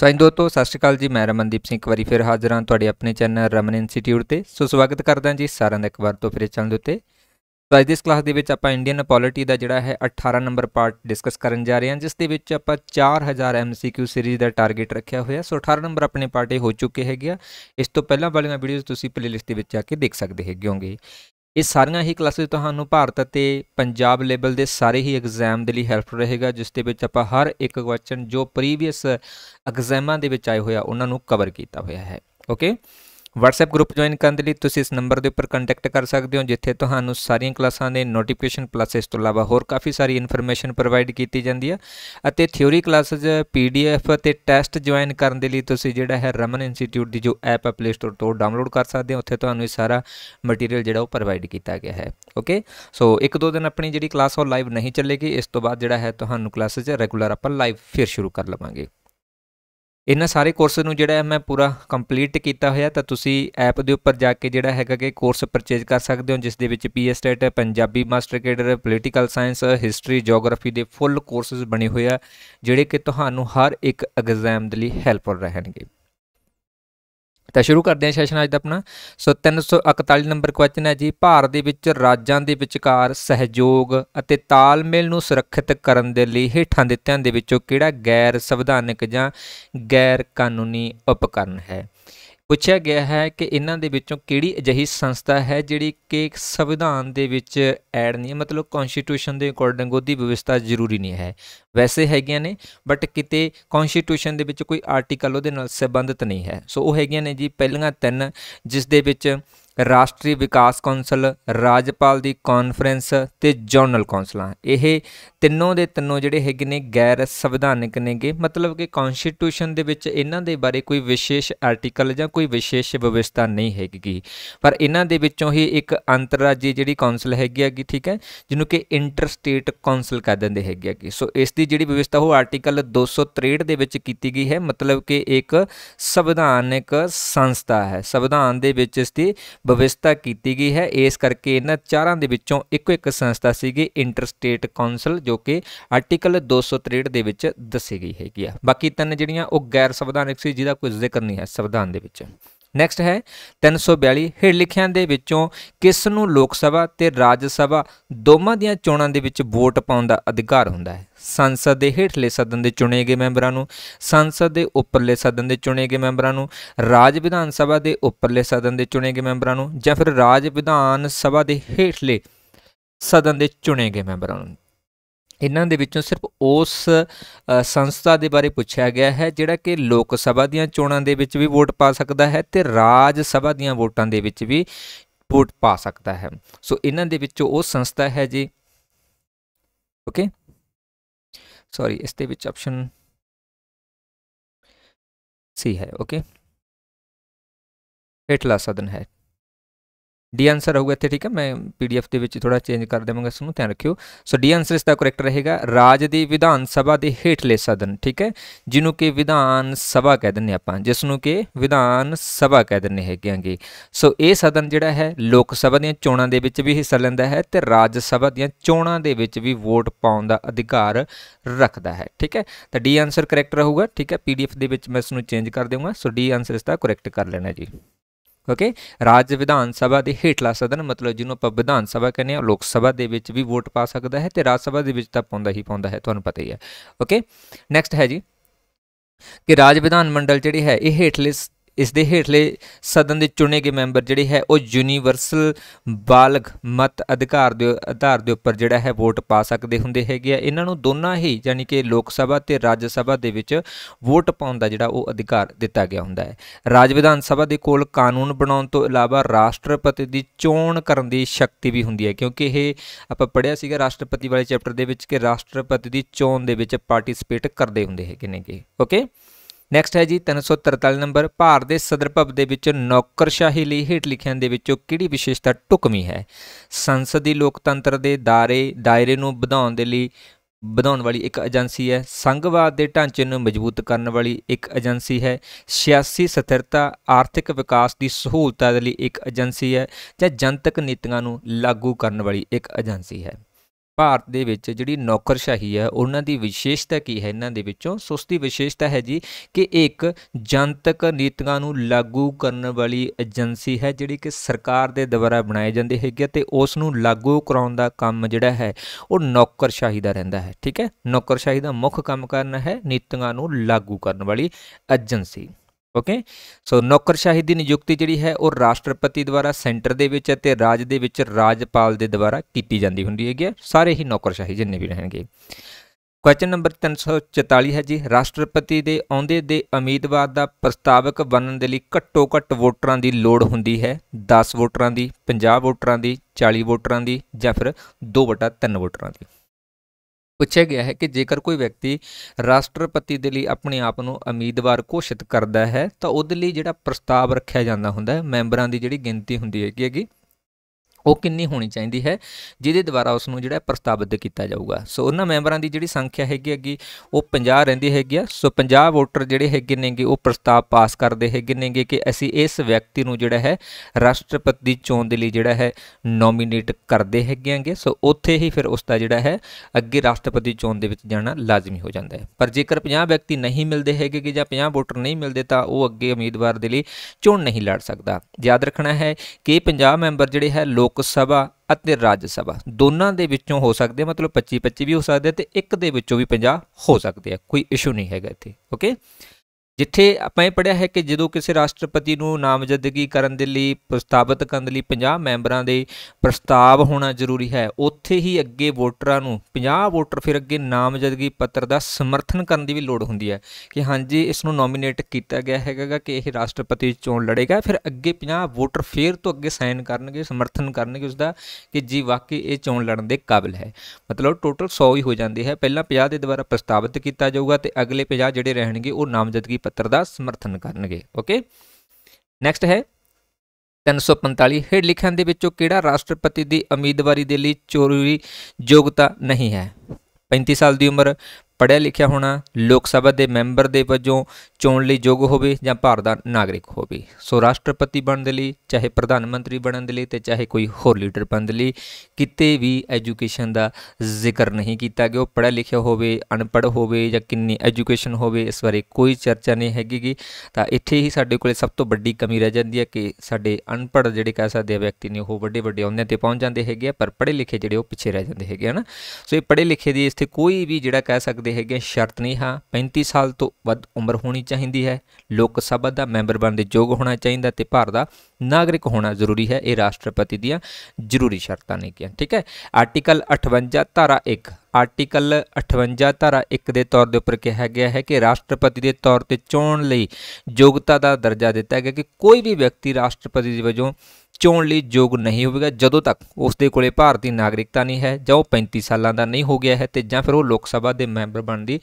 ਸੋ ਆਂ ਦੋਸਤੋ ਸਤਿ ਸ਼੍ਰੀ ਅਕਾਲ ਜੀ ਮੈਂ ਰਮਨਦੀਪ ਸਿੰਘ ਇੱਕ ਵਾਰੀ ਫਿਰ ਹਾਜ਼ਰ ਹਾਂ ਤੁਹਾਡੇ ਆਪਣੇ ਚੈਨਲ ਰਮਨ ਇੰਸਟੀਚਿਊਟ ਤੇ ਸੋ ਸਵਾਗਤ ਕਰਦਾ ਜੀ ਸਾਰਿਆਂ ਦਾ ਇੱਕ ਵਾਰ ਤੋਂ ਫਿਰ ਚੈਨਲ ਦੇ ਉੱਤੇ ਸੋ ਅੱਜ ਦੀ ਇਸ ਕਲਾਸ ਦੇ ਵਿੱਚ ਆਪਾਂ ਇੰਡੀਅਨ ਪੋਲਿਟੀ ਦਾ ਜਿਹੜਾ ਹੈ 18 ਨੰਬਰ ਪਾਰਟ ਡਿਸਕਸ ਕਰਨ ਜਾ ਰਹੇ ਹਾਂ ਜਿਸ ਦੇ ਵਿੱਚ ਆਪਾਂ 4000 ਐਮਸੀਕਿਊ ਸੀਰੀਜ਼ ਦਾ ਟਾਰਗੇਟ ਰੱਖਿਆ ਹੋਇਆ ਸੋ 18 ਨੰਬਰ ਆਪਣੇ ਪਾਰਟੇ ਹੋ ਚੁੱਕੇ ਹੈਗੇ ਆ ਇਸ ਤੋਂ ਪਹਿਲਾਂ ਵਾਲੀਆਂ ਵੀਡੀਓਜ਼ ਤੁਸੀਂ ਪਲੇਲਿਸਟ ਦੇ ਵਿੱਚ ਜਾ ਕੇ ਦੇਖ ਸਕਦੇ ਹੈਗੇ ਹੋਗੇ ਇਹ ਸਾਰੀਆਂ ਹੀ ਕਲਾਸਿਸ ਤੁਹਾਨੂੰ ਭਾਰਤ ਅਤੇ ਪੰਜਾਬ ਲੈਵਲ ਦੇ ਸਾਰੇ ਹੀ ਐਗਜ਼ਾਮ ਦੇ ਲਈ ਹੈਲਪਫੁਲ ਰਹੇਗਾ ਜਿਸ ਦੇ ਵਿੱਚ ਆਪਾਂ ਹਰ ਇੱਕ ਕੁਐਸਚਨ ਜੋ ਪ੍ਰੀਵੀਅਸ ਐਗਜ਼ਾਮਾਂ ਦੇ ਵਿੱਚ ਆਏ ਹੋਇਆ ਉਹਨਾਂ ਨੂੰ ਕਵਰ ਕੀਤਾ ਹੋਇਆ ਹੈ ਓਕੇ WhatsApp ਗਰੁੱਪ ਜੁਆਇਨ ਕਰਨ ਦੇ ਲਈ ਤੁਸੀਂ ਇਸ ਨੰਬਰ ਦੇ ਉੱਪਰ ਕੰਟੈਕਟ ਕਰ ਸਕਦੇ ਹੋ ਜਿੱਥੇ ਤੁਹਾਨੂੰ ਸਾਰੀਆਂ ਕਲਾਸਾਂ ਦੇ ਨੋਟੀਫਿਕੇਸ਼ਨ ਪਲੱਸ ਇਸ ਤੋਂ ਇਲਾਵਾ ਹੋਰ ਕਾਫੀ ਸਾਰੀ ਇਨਫੋਰਮੇਸ਼ਨ ਪ੍ਰੋਵਾਈਡ ਕੀਤੀ ਜਾਂਦੀ ਹੈ ਅਤੇ ਥਿਉਰੀ ਕਲਾਸਸ ਪੀਡੀਐਫ ਅਤੇ ਟੈਸਟ ਜੁਆਇਨ ਕਰਨ ਦੇ ਲਈ ਤੁਸੀਂ ਜਿਹੜਾ ਹੈ ਰਮਨ ਇੰਸਟੀਚਿਊਟ ਦੀ ਜੋ ਐਪ ਹੈ ਪਲੇ ਸਟੋਰ ਤੋਂ ਡਾਊਨਲੋਡ ਕਰ ਸਕਦੇ ਹੋ ਉੱਥੇ ਤੁਹਾਨੂੰ ਇਹ ਸਾਰਾ ਮਟੀਰੀਅਲ ਜਿਹੜਾ ਉਹ ਪ੍ਰੋਵਾਈਡ ਕੀਤਾ ਗਿਆ ਹੈ ਓਕੇ ਸੋ ਇੱਕ ਦੋ ਦਿਨ ਆਪਣੀ ਜਿਹੜੀ ਕਲਾਸ ਉਹ ਲਾਈਵ ਨਹੀਂ ਚੱਲੇਗੀ ਇਸ ਤੋਂ ਬਾਅਦ ਜਿਹੜਾ ਹੈ ਤੁਹਾਨੂੰ ਕਲਾਸਸ ਰੈਗੂਲਰ ਆਪਾਂ ਲਾਈਵ ਫਿਰ ਸ਼ੁਰੂ ਕਰ ਲਵਾਂਗੇ ਇਹਨਾਂ ਸਾਰੇ ਕੋਰਸ ਨੂੰ ਜਿਹੜਾ ਹੈ ਮੈਂ ਪੂਰਾ ਕੰਪਲੀਟ ਕੀਤਾ ਹੋਇਆ ਤਾਂ ਤੁਸੀਂ ਐਪ ਦੇ ਉੱਪਰ ਜਾ ਕੇ ਜਿਹੜਾ ਹੈਗਾ ਕਿ ਕੋਰਸ ਪਰਚੇਜ਼ ਕਰ ਸਕਦੇ ਹੋ ਜਿਸ ਦੇ ਵਿੱਚ PS state e Punjabi master cadre political science history geography ਦੇ ਫੁੱਲ ਕੋਰਸਸ ਬਣੇ ਹੋਏ ਆ ਜਿਹੜੇ ਕਿ ਤੁਹਾਨੂੰ ਹਰ ਇੱਕ ਐਗਜ਼ਾਮ ਦੇ ਲਈ ਹੈਲਪਫੁਲ ਰਹਿਣਗੇ ਤਾਂ ਸ਼ੁਰੂ ਕਰਦੇ ਹਾਂ ਸੈਸ਼ਨ ਅੱਜ ਦਾ ਆਪਣਾ ਸੋ 341 ਨੰਬਰ ਕੁਐਸਚਨ ਹੈ ਜੀ ਭਾਰਤ ਦੇ ਵਿੱਚ ਰਾਜਾਂ ਦੇ ਵਿਚਕਾਰ ਸਹਿਯੋਗ ਅਤੇ ਤਾਲਮੇਲ ਨੂੰ ਸੁਰੱਖਿਅਤ ਕਰਨ ਦੇ ਲਈ ਹੇਠਾਂ ਦਿੱਤਿਆਂ ਦੇ ਵਿੱਚੋਂ ਕਿਹੜਾ ਗੈਰ ਸੰਵਿਧਾਨਕ ਜਾਂ ਗੈਰ ਕਾਨੂੰਨੀ ਉਪਕਰਨ ਹੈ ਪੁੱਛਿਆ ਗਿਆ ਹੈ ਕਿ ਇਹਨਾਂ ਦੇ ਵਿੱਚੋਂ ਕਿਹੜੀ ਅਜਿਹੀ ਸੰਸਥਾ ਹੈ ਜਿਹੜੀ ਕਿ ਸੰਵਿਧਾਨ ਦੇ ਵਿੱਚ ਐਡ ਨਹੀਂ ਹੈ ਮਤਲਬ ਕਨਸਟੀਟਿਊਸ਼ਨ ਦੇ ਅਕੋਰਡਿੰਗ ਉਹਦੀ ਵਿਵਸਥਾ ਜ਼ਰੂਰੀ ਨਹੀਂ ਹੈ ਵੈਸੇ ਹੈਗੀਆਂ ਨੇ ਬਟ ਕਿਤੇ ਕਨਸਟੀਟਿਊਸ਼ਨ ਦੇ ਵਿੱਚ ਕੋਈ ਆਰਟੀਕਲ ਉਹਦੇ ਨਾਲ ਸੰਬੰਧਿਤ ਨਹੀਂ ਹੈ ਸੋ ਉਹ ਹੈਗੀਆਂ ਨੇ ਜੀ ਪਹਿਲੀਆਂ ਤਿੰਨ ਜਿਸ ਦੇ ਵਿੱਚ ਰਾਸ਼ਟਰੀ ਵਿਕਾਸ ਕੌਂਸਲ ਰਾਜਪਾਲ ਦੀ ਕਾਨਫਰੰਸ ਤੇ ਜਨਰਲ ਕੌਂਸਲਾਂ ਇਹ ਤਿੰਨੋਂ ਦੇ ਤਿੰਨੋਂ ਜਿਹੜੇ ਹੈਗੇ ਨੇ ਗੈਰ ਸੰਵਿਧਾਨਿਕ ਨੇਗੇ ਮਤਲਬ ਕਿ ਕਨਸਟੀਟਿਊਸ਼ਨ ਦੇ ਵਿੱਚ ਇਹਨਾਂ ਦੇ ਬਾਰੇ ਕੋਈ ਵਿਸ਼ੇਸ਼ ਆਰਟੀਕਲ ਜਾਂ ਕੋਈ ਵਿਸ਼ੇਸ਼ ਵਿਵਸਥਾ ਨਹੀਂ ਹੈਗੀ ਪਰ ਇਹਨਾਂ ਦੇ ਵਿੱਚੋਂ ਹੀ ਇੱਕ ਅੰਤਰਰਾਜੀ ਜਿਹੜੀ ਕੌਂਸਲ ਹੈਗੀ ਹੈਗੀ ਠੀਕ ਹੈ ਜਿਹਨੂੰ ਕਿ ਇੰਟਰ ਸਟੇਟ ਕੌਂਸਲ ਕਹ ਦਿੰਦੇ ਹੈਗੇ ਹੈਗੀ ਸੋ ਇਸ ਦੀ ਜਿਹੜੀ ਵਿਵਸਥਾ ਉਹ ਆਰਟੀਕਲ 263 ਦੇ ਵਿੱਚ ਕੀਤੀ ਗਈ ਹੈ ਮਤਲਬ ਕਿ ਇੱਕ ਸੰਵਿਧਾਨਿਕ ਸੰਸਥਾ ਹੈ ਸੰਵਿਧਾਨ ਦੇ ਵਿੱਚ ਇਸ ਦੀ ਵਿਵਸਥਾ ਕੀਤੀ ਗਈ ਹੈ ਇਸ ਕਰਕੇ ਇਹਨਾਂ ਚਾਰਾਂ ਦੇ ਵਿੱਚੋਂ ਇੱਕੋ ਇੱਕ ਸੰਸਥਾ ਸੀਗੀ ਇੰਟਰਸਟੇਟ ਕਾਉਂਸਲ ਜੋ ਕਿ ਆਰਟੀਕਲ 263 ਦੇ ਵਿੱਚ ਦੱਸੀ ਗਈ ਹੈਗੀ ਆ ਬਾਕੀ ਤਿੰਨ ਜਿਹੜੀਆਂ ਉਹ ਗੈਰ ਸੰਵਿਧਾਨਿਕ ਸੀ ਜਿਹਦਾ ਕੋਈ ਜ਼ਿਕਰ ਨਹੀਂ ਹੈ ਸੰਵਿਧਾਨ ਦੇ ਵਿੱਚ ਨੈਕਸਟ ਹੈ 342 ਹੇਠ ਲਿਖਿਆਂ ਦੇ ਵਿੱਚੋਂ ਕਿਸ ਨੂੰ ਲੋਕ ਸਭਾ ਤੇ ਰਾਜ ਸਭਾ ਦੋਵਾਂ ਦੀਆਂ ਚੋਣਾਂ ਦੇ ਵਿੱਚ ਵੋਟ ਪਾਉਣ ਦਾ ਅਧਿਕਾਰ ਹੁੰਦਾ ਹੈ ਸੰਸਦ ਦੇ ਹੇਠਲੇ ਸਦਨ ਦੇ ਚੁਣੇ ਗਏ ਮੈਂਬਰਾਂ ਨੂੰ ਸੰਸਦ ਦੇ ਉੱਪਰਲੇ ਸਦਨ ਦੇ ਚੁਣੇ ਗਏ ਮੈਂਬਰਾਂ ਨੂੰ ਰਾਜ ਵਿਧਾਨ ਸਭਾ ਦੇ ਉੱਪਰਲੇ ਸਦਨ ਦੇ ਚੁਣੇ ਗਏ ਮੈਂਬਰਾਂ ਨੂੰ ਜਾਂ ਫਿਰ ਰਾਜ ਵਿਧਾਨ ਸਭਾ ਦੇ ਹੇਠਲੇ ਸਦਨ ਦੇ ਚੁਣੇ ਗਏ ਮੈਂਬਰਾਂ ਨੂੰ ਇਹਨਾਂ ਦੇ ਵਿੱਚੋਂ ਸਿਰਫ ਉਸ ਸੰਸਥਾ ਦੇ ਬਾਰੇ ਪੁੱਛਿਆ ਗਿਆ ਹੈ ਜਿਹੜਾ ਕਿ ਲੋਕ ਸਭਾ ਦੀਆਂ ਚੋਣਾਂ ਦੇ ਵਿੱਚ ਵੀ ਵੋਟ ਪਾ ਸਕਦਾ ਹੈ ਤੇ ਰਾਜ ਸਭਾ ਦੀਆਂ ਵੋਟਾਂ ਦੇ ਵਿੱਚ ਵੀ ਵੋਟ ਪਾ ਸਕਦਾ ਹੈ ਸੋ ਇਹਨਾਂ ਦੇ ਵਿੱਚੋਂ ਉਹ ਸੰਸਥਾ ਹੈ ਜੀ ਓਕੇ ਸੌਰੀ ਇਸ ਦੇ ਵਿੱਚ ਆਪਸ਼ਨ ਸੀ ਹੈ ਓਕੇ ਹੇਠਲਾ ਸਦਨ ਹੈ ਡੀ ਆਨਸਰ ਹੋਊਗਾ ਇੱਥੇ ਠੀਕ ਹੈ ਮੈਂ ਪੀਡੀਐਫ ਦੇ ਵਿੱਚ ਥੋੜਾ ਚੇਂਜ ਕਰ ਦੇਵਾਂਗਾ ਇਸ ਨੂੰ ਧਿਆਨ ਰੱਖਿਓ ਸੋ ਡੀ ਆਨਸਰ ਇਸ ਦਾ ਕਰੈਕਟ ਰਹੇਗਾ ਰਾਜ ਦੀ ਵਿਧਾਨ ਸਭਾ ਦੇ ਹੇਠਲੇ ਸਦਨ ਠੀਕ ਹੈ ਜਿਹਨੂੰ ਕਿ ਵਿਧਾਨ ਸਭਾ ਕਹਿ ਦਿੰਨੇ ਆਪਾਂ ਜਿਸ ਨੂੰ ਕਿ ਵਿਧਾਨ ਸਭਾ ਕਹਿ ਦਿੰਨੇ ਹੈਗੇਗੇ ਸੋ ਇਹ ਸਦਨ ਜਿਹੜਾ ਹੈ ਲੋਕ ਸਭਾ ਦੀਆਂ ਚੋਣਾਂ ਦੇ ਵਿੱਚ ਵੀ ਹਿੱਸਾ ਲੈਂਦਾ ਹੈ ਤੇ ਰਾਜ ਸਭਾ ਦੀਆਂ ਚੋਣਾਂ ਦੇ ਵਿੱਚ ਵੀ ਵੋਟ ਪਾਉਣ ਦਾ ਅਧਿਕਾਰ ਰੱਖਦਾ ਹੈ ਠੀਕ ਹੈ ਤਾਂ ਡੀ ਆਨਸਰ ਕਰੈਕਟ ਰਹੂਗਾ ਠੀਕ ਹੈ ਪੀਡੀਐਫ ਦੇ ਵਿੱਚ ਮੈਂ ਇਸ ਨੂੰ ਚੇਂਜ ਕਰ ਦੇਵਾਂਗਾ ਸੋ ਡੀ ਆਨਸਰ ਇਸ ਦਾ ਕਰੈਕਟ ਕਰ ਲੈਣਾ ਜੀ ਓਕੇ ਰਾਜ ਵਿਧਾਨ ਸਭਾ ਦੇ ਹੇਠਲਾ ਸਦਨ ਮਤਲਬ ਜਿਹਨੂੰ ਆਪਾਂ ਵਿਧਾਨ ਸਭਾ ਕਹਿੰਦੇ ਆ ਲੋਕ ਸਭਾ ਦੇ ਵਿੱਚ ਵੀ ਵੋਟ ਪਾ ਸਕਦਾ ਹੈ ਤੇ ਰਾਜ ਸਭਾ ਦੇ ਵਿੱਚ ਤਾਂ ਪਾਉਂਦਾ ਹੀ ਪਾਉਂਦਾ ਹੈ ਤੁਹਾਨੂੰ ਪਤਾ ਹੀ ਹੈ ਓਕੇ ਨੈਕਸਟ ਹੈ ਜੀ ਕਿ ਰਾਜ ਵਿਧਾਨ ਮੰਡਲ ਜਿਹੜੀ ਹੈ ਇਹ ਹੇਠਲੇ ਇਸ ਦੇ ਹੇਠਲੇ ਸਦਨ ਦੇ ਚੁਣੇ ਗਏ ਮੈਂਬਰ ਜਿਹੜੇ ਹੈ ਉਹ ਯੂਨੀਵਰਸਲ ਬਾਲਗ ਮਤ ਅਧਿਕਾਰ ਦੇ ਆਧਾਰ ਦੇ ਉੱਪਰ ਜਿਹੜਾ ਹੈ ਵੋਟ ਪਾ ਸਕਦੇ ਹੁੰਦੇ ਹੈਗੇ ਆ ਇਹਨਾਂ ਨੂੰ ਦੋਨਾਂ ਹੀ ਯਾਨੀ ਕਿ ਲੋਕ ਸਭਾ ਤੇ ਰਾਜ ਸਭਾ ਦੇ ਵਿੱਚ ਵੋਟ ਪਾਉਣ ਦਾ ਜਿਹੜਾ ਉਹ ਅਧਿਕਾਰ ਦਿੱਤਾ ਗਿਆ ਹੁੰਦਾ ਹੈ ਰਾਜ ਵਿਧਾਨ ਸਭਾ ਦੇ ਕੋਲ ਕਾਨੂੰਨ ਬਣਾਉਣ ਤੋਂ ਇਲਾਵਾ ਰਾਸ਼ਟਰਪਤੀ ਦੀ ਚੋਣ ਕਰਨ ਦੀ ਸ਼ਕਤੀ ਵੀ ਹੁੰਦੀ ਹੈ ਕਿਉਂਕਿ ਇਹ ਆਪਾਂ ਪੜਿਆ ਸੀਗਾ ਰਾਸ਼ਟਰਪਤੀ ਵਾਲੇ ਚੈਪਟਰ ਦੇ ਵਿੱਚ ਕਿ ਰਾਸ਼ਟਰਪਤੀ ਦੀ ਚੋਣ ਦੇ ਵਿੱਚ ਪਾਰਟਿਸਿਪੇਟ ਕਰਦੇ ਹੁੰਦੇ ਹੈਗੇ ਨੇਗੇ ਓਕੇ ਨੈਕਸਟ ਹੈ ਜੀ 343 ਨੰਬਰ ਭਾਰਤ ਦੇ ਸਦਰ ਭਵ ਦੇ ਵਿੱਚ ਨੌਕਰਸ਼ਾਹੀ ਲਈ ਹੇਠ ਲਿਖਿਆਂ ਦੇ ਵਿੱਚੋਂ ਕਿਹੜੀ ਵਿਸ਼ੇਸ਼ਤਾ ਟੁਕਮੀ ਹੈ ਸੰਸਦੀ ਲੋਕਤੰਤਰ ਦੇ ਦਾਇਰੇ ਦਾਇਰੇ ਨੂੰ ਵਧਾਉਣ ਦੇ ਲਈ ਵਧਾਉਣ ਵਾਲੀ ਇੱਕ ਏਜੰਸੀ ਹੈ ਸੰਘਵਾਦ ਦੇ ਢਾਂਚੇ ਨੂੰ ਮਜ਼ਬੂਤ ਕਰਨ ਵਾਲੀ ਇੱਕ ਏਜੰਸੀ ਹੈ ਸਿਆਸੀ ਸਥਿਰਤਾ ਆਰਥਿਕ ਵਿਕਾਸ ਦੀ ਸਹੂਲਤਾਂ ਦੇ ਲਈ ਇੱਕ ਏਜੰਸੀ ਹੈ ਜਾਂ ਜਨਤਕ ਨੀਤੀਆਂ ਨੂੰ ਲਾਗੂ ਕਰਨ ਵਾਲੀ ਇੱਕ ਏਜੰਸੀ ਹੈ ਭਾਰਤ ਦੇ ਵਿੱਚ ਜਿਹੜੀ ਨੌਕਰਸ਼ਾਹੀ ਹੈ ਉਹਨਾਂ ਦੀ ਵਿਸ਼ੇਸ਼ਤਾ ਕੀ ਹੈ ਇਹਨਾਂ ਦੇ ਵਿੱਚੋਂ ਸੁਸਤੀ ਵਿਸ਼ੇਸ਼ਤਾ ਹੈ ਜੀ ਕਿ ਇੱਕ ਜਨਤਕ ਨੀਤੀਆਂ ਨੂੰ ਲਾਗੂ ਕਰਨ ਵਾਲੀ ਏਜੰਸੀ ਹੈ ਜਿਹੜੀ ਕਿ ਸਰਕਾਰ ਦੇ ਦੁਆਰਾ ਬਣਾਈ ਜਾਂਦੀ ਹੈਗੀ ਤੇ ਉਸ ਨੂੰ ਲਾਗੂ ਕਰਾਉਣ ਦਾ ਕੰਮ ਜਿਹੜਾ ਹੈ ਉਹ ਨੌਕਰਸ਼ਾਹੀ ਦਾ ਰਹਿੰਦਾ ਹੈ ਠੀਕ ਹੈ ਨੌਕਰਸ਼ਾਹੀ ਦਾ ਮੁੱਖ ਕੰਮ ਕਰਨਾ ਹੈ ਨੀਤੀਆਂ ਨੂੰ ਲਾਗੂ ਕਰਨ ਵਾਲੀ ਏਜੰਸੀ ਓਕੇ ਸੋ ਨੌਕਰਸ਼ਾਹੀ ਦੀ ਨਿਯੁਕਤੀ ਜਿਹੜੀ ਹੈ ਉਹ ਰਾਸ਼ਟਰਪਤੀ ਦੁਆਰਾ ਸੈਂਟਰ ਦੇ ਵਿੱਚ ਅਤੇ ਰਾਜ ਦੇ ਵਿੱਚ ਰਾਜਪਾਲ ਦੇ ਦੁਆਰਾ ਕੀਤੀ ਜਾਂਦੀ ਹੁੰਦੀ ਹੈਗੀ ਸਾਰੇ ਹੀ ਨੌਕਰਸ਼ਾਹੀ ਜਿੰਨੇ ਵੀ ਰਹਿਣਗੇ ਕੁਐਸਚਨ ਨੰਬਰ 344 ਹੈ ਜੀ ਰਾਸ਼ਟਰਪਤੀ ਦੇ ਆਉਂਦੇ ਦੇ ਉਮੀਦਵਾਰ ਦਾ ਪ੍ਰਸਤਾਵਕ ਬਣਨ ਦੇ ਲਈ ਘੱਟੋ ਘੱਟ ਵੋਟਰਾਂ ਦੀ ਲੋੜ ਹੁੰਦੀ ਹੈ 10 ਵੋਟਰਾਂ ਦੀ 50 ਵੋਟਰਾਂ ਦੀ 40 ਵੋਟਰਾਂ ਦੀ ਜਾਂ ਫਿਰ 2/3 ਵੋਟਰਾਂ ਦੀ ਪੁੱਛਿਆ ਗਿਆ ਹੈ ਕਿ ਜੇਕਰ ਕੋਈ ਵਿਅਕਤੀ ਰਾਸ਼ਟਰਪਤੀ ਦੇ ਲਈ ਆਪਣੇ ਆਪ ਨੂੰ ਉਮੀਦਵਾਰ ਘੋਸ਼ਿਤ ਕਰਦਾ ਹੈ ਤਾਂ ਉਹਦੇ ਲਈ ਜਿਹੜਾ ਪ੍ਰਸਤਾਵ ਰੱਖਿਆ ਜਾਂਦਾ ਹੁੰਦਾ ਹੈ ਮੈਂਬਰਾਂ ਦੀ ਜਿਹੜੀ ਗਿਣਤੀ ਹੁੰਦੀ ਹੈ ਕਿ ਹੈਗੀ ਉਹ ਕਿੰਨੀ ਹੋਣੀ ਚਾਹੀਦੀ ਹੈ ਜਿਹਦੇ ਦੁਆਰਾ ਉਸ ਨੂੰ ਜਿਹੜਾ ਪ੍ਰਸਤਾਵਿਤ ਕੀਤਾ ਜਾਊਗਾ ਸੋ ਉਹਨਾਂ ਮੈਂਬਰਾਂ ਦੀ ਜਿਹੜੀ ਸੰਖਿਆ ਹੈਗੀ ਅੱਗੇ ਉਹ 50 ਰਹਿੰਦੀ ਹੈਗੀ ਆ ਸੋ 50 ਵੋਟਰ ਜਿਹੜੇ ਹੈਗੇ ਨੇਗੇ ਉਹ ਪ੍ਰਸਤਾਵ ਪਾਸ ਕਰਦੇ ਹੈਗੇ ਨੇਗੇ ਕਿ ਅਸੀਂ ਇਸ ਵਿਅਕਤੀ ਨੂੰ ਜਿਹੜਾ ਹੈ ਰਾਸ਼ਟਰਪਤੀ ਦੀ ਚੋਣ ਦੇ ਲਈ ਜਿਹੜਾ ਹੈ ਨੋਮੀਨੇਟ ਕਰਦੇ ਹੈਗੇ ਆਂਗੇ ਸੋ ਉੱਥੇ ਹੀ ਫਿਰ ਉਸ ਦਾ ਜਿਹੜਾ ਹੈ ਅੱਗੇ ਰਾਸ਼ਟਰਪਤੀ ਚੋਣ ਦੇ ਵਿੱਚ ਜਾਣਾ ਲਾਜ਼ਮੀ ਹੋ ਜਾਂਦਾ ਹੈ ਪਰ ਜੇਕਰ 50 ਵਿਅਕਤੀ ਨਹੀਂ ਮਿਲਦੇ ਹੈਗੇ ਕਿ ਜਾਂ 50 ਵੋਟਰ ਨਹੀਂ ਮਿਲਦੇ ਤਾਂ ਉਹ ਅੱਗੇ ਉਮੀਦਵਾਰ ਦੇ ਲਈ ਚੋਣ ਨਹੀਂ ਲੜ ਸਕਦਾ ਯਾਦ ਰੱਖਣਾ ਹੈ ਕਿ 50 ਮੈਂਬਰ ਜਿਹੜੇ ਹੈ ਲੋਕ ਲੋਕ ਸਭਾ ਅਤੇ ਰਾਜ ਸਭਾ ਦੋਨਾਂ ਦੇ ਵਿੱਚੋਂ ਹੋ ਸਕਦੇ ਮਤਲਬ 25 25 ਵੀ ਹੋ ਸਕਦੇ ਤੇ ਇੱਕ ਦੇ ਵਿੱਚੋਂ ਵੀ 50 ਹੋ ਸਕਦੇ ਆ ਕੋਈ ਇਸ਼ੂ ਨਹੀਂ ਹੈਗਾ ਇੱਥੇ ਓਕੇ ਜਿੱਥੇ ਆਪਾਂ ਇਹ ਪੜਿਆ ਹੈ ਕਿ ਜਦੋਂ ਕਿਸੇ ਰਾਸ਼ਟਰਪਤੀ ਨੂੰ ਨਾਮਜ਼ਦਗੀ ਕਰਨ ਦੇ ਲਈ ਪ੍ਰਸਤਾਵਿਤ ਕਰਨ ਲਈ 50 ਮੈਂਬਰਾਂ ਦੇ ਪ੍ਰਸਤਾਵ ਹੋਣਾ ਜ਼ਰੂਰੀ ਹੈ ਉੱਥੇ ਹੀ ਅੱਗੇ ਵੋਟਰਾਂ ਨੂੰ 50 ਵੋਟਰ ਫਿਰ ਅੱਗੇ ਨਾਮਜ਼ਦਗੀ ਪੱਤਰ ਦਾ ਸਮਰਥਨ ਕਰਨ ਦੀ ਵੀ ਲੋੜ ਹੁੰਦੀ ਹੈ ਕਿ ਹਾਂਜੀ ਇਸ ਨੂੰ ਨਾਮਿਨੇਟ ਕੀਤਾ ਗਿਆ ਹੈਗਾ ਕਿ ਇਹ ਰਾਸ਼ਟਰਪਤੀ ਚੋਣ ਲੜੇਗਾ ਫਿਰ ਅੱਗੇ 50 ਵੋਟਰ ਫਿਰ ਤੋਂ ਅੱਗੇ ਸਾਈਨ ਕਰਨਗੇ ਸਮਰਥਨ ਕਰਨਗੇ ਉਸ ਦਾ ਕਿ ਜੀ ਵਾਕਈ ਇਹ ਚੋਣ ਲੜਨ ਦੇ ਕਾਬਿਲ ਹੈ ਮਤਲਬ ਟੋਟਲ 100 ਹੀ ਹੋ ਜਾਂਦੀ ਹੈ ਪਹਿਲਾਂ 50 ਦੇ ਦੁਆਰਾ ਪ੍ਰਸਤਾਵਿਤ ਕੀਤਾ ਜਾਊਗਾ ਤੇ ਅਗਲੇ 50 ਜਿਹੜੇ ਰਹਿਣਗੇ ਉਹ ਨਾਮਜ਼ਦਗੀ ਪੱਤਰ ਦਾ ਸਮਰਥਨ ਕਰਨਗੇ ਓਕੇ ਨੈਕਸਟ ਹੈ 345 ਹੇਡ ਲਿਖਣ ਦੇ ਵਿੱਚੋਂ ਕਿਹੜਾ ਰਾਸ਼ਟਰਪਤੀ ਦੀ ਉਮੀਦਵਾਰੀ ਦੇ ਲਈ ਚੋਰੀ ਯੋਗਤਾ ਨਹੀਂ ਹੈ 35 ਸਾਲ ਦੀ ਉਮਰ ਪੜ੍ਹਿਆ ਲਿਖਿਆ ਹੋਣਾ ਲੋਕ ਸਭਾ ਦੇ ਮੈਂਬਰ ਦੇ ਵਜੋਂ ਚੋਣ ਲਈ ਯੋਗ ਹੋਵੇ ਜਾਂ ਭਾਰਤ ਦਾ ਨਾਗਰਿਕ ਹੋਵੇ ਸੋ ਰਾਸ਼ਟਰਪਤੀ ਬਣਨ ਦੇ ਲਈ ਚਾਹੇ ਪ੍ਰਧਾਨ ਮੰਤਰੀ ਬਣਨ ਦੇ ਲਈ ਤੇ ਚਾਹੇ ਕੋਈ ਹੋਰ ਲੀਡਰ ਬਣਨ ਦੇ ਲਈ ਕਿਤੇ ਵੀ ਐਜੂਕੇਸ਼ਨ ਦਾ ਜ਼ਿਕਰ ਨਹੀਂ ਕੀਤਾ ਗਿਆ ਉਹ ਪੜ੍ਹਿਆ ਲਿਖਿਆ ਹੋਵੇ ਅਨਪੜ੍ਹ ਹੋਵੇ ਜਾਂ ਕਿੰਨੀ ਐਜੂਕੇਸ਼ਨ ਹੋਵੇ ਇਸ ਬਾਰੇ ਕੋਈ ਚਰਚਾ ਨਹੀਂ ਹੈਗੀਗੀ ਤਾਂ ਇੱਥੇ ਹੀ ਸਾਡੇ ਕੋਲੇ ਸਭ ਤੋਂ ਵੱਡੀ ਕਮੀ ਰਹਿ ਜਾਂਦੀ ਹੈ ਕਿ ਸਾਡੇ ਅਨਪੜ੍ਹ ਜਿਹੜੇ ਕਹਿ ਸਕਦੇ ਆ ਵਿਅਕਤੀ ਨੇ ਉਹ ਵੱਡੇ ਵੱਡੇ ਅਹੁਦਿਆਂ ਤੇ ਪਹੁੰਚ ਜਾਂਦੇ ਹੈਗੇ ਆ ਪਰ ਪੜ੍ਹੇ ਲਿਖੇ ਜਿਹੜੇ ਉਹ ਪਿੱਛੇ ਰਹਿ ਜਾਂਦੇ ਹੈਗੇ ਹਨ ਸੋ ਇਹ ਪੜ੍ਹੇ ਲਿਖੇ ਦੀ ਇੱਥੇ ਕੋਈ ਵੀ ਜਿਹੜਾ ਕਹਿ ਸਕਦੇ ਕਰਦੇ ਹੈਗੇ ਸ਼ਰਤ ਨਹੀਂ ਹਾਂ 35 ਸਾਲ ਤੋਂ ਵੱਧ ਉਮਰ ਹੋਣੀ ਚਾਹੀਦੀ ਹੈ ਲੋਕ ਸਭਾ ਦਾ ਮੈਂਬਰ ਬਣਨ ਦੇ ਯੋਗ ਹੋਣਾ ਚਾਹੀਦਾ ਤੇ ਭਾਰਤ ਦਾ ਨਾਗਰਿਕ ਹੋਣਾ ਜ਼ਰੂਰੀ ਹੈ ਇਹ ਰਾਸ਼ਟਰਪਤੀ ਦੀਆਂ ਜ਼ਰੂਰੀ ਸ਼ਰਤਾਂ ਨੇ ਕਿਹਾ ਠੀਕ ਹੈ ਆਰਟੀਕਲ 58 ਧਾਰਾ 1 ਆਰਟੀਕਲ 58 ਧਾਰਾ 1 ਦੇ ਤੌਰ ਦੇ ਉੱਪਰ ਕਿਹਾ ਗਿਆ ਹੈ ਕਿ ਰਾਸ਼ਟਰਪਤੀ ਦੇ ਤੌਰ ਤੇ ਚੋਣ ਲਈ ਯੋਗਤਾ ਦਾ ਦਰਜਾ ਦਿੱਤਾ ਗਿਆ ਕਿ ਕੋਈ ਵੀ ਵਿਅਕਤੀ ਰਾਸ਼ਟਰਪਤੀ ਵਜੋਂ ਚੋਣ ਲਈ ਯੋਗ ਨਹੀਂ ਹੋਵੇਗਾ ਜਦੋਂ ਤੱਕ ਉਸ ਦੇ ਕੋਲੇ ਭਾਰਤੀ ਨਾਗਰਿਕਤਾ ਨਹੀਂ ਹੈ ਜਾਂ ਉਹ 35 ਸਾਲਾਂ ਦਾ ਨਹੀਂ ਹੋ ਗਿਆ ਹੈ ਤੇ ਜਾਂ ਫਿਰ ਉਹ ਲੋਕ ਸਭਾ ਦੇ ਮੈਂਬਰ ਬਣਨ ਦੀ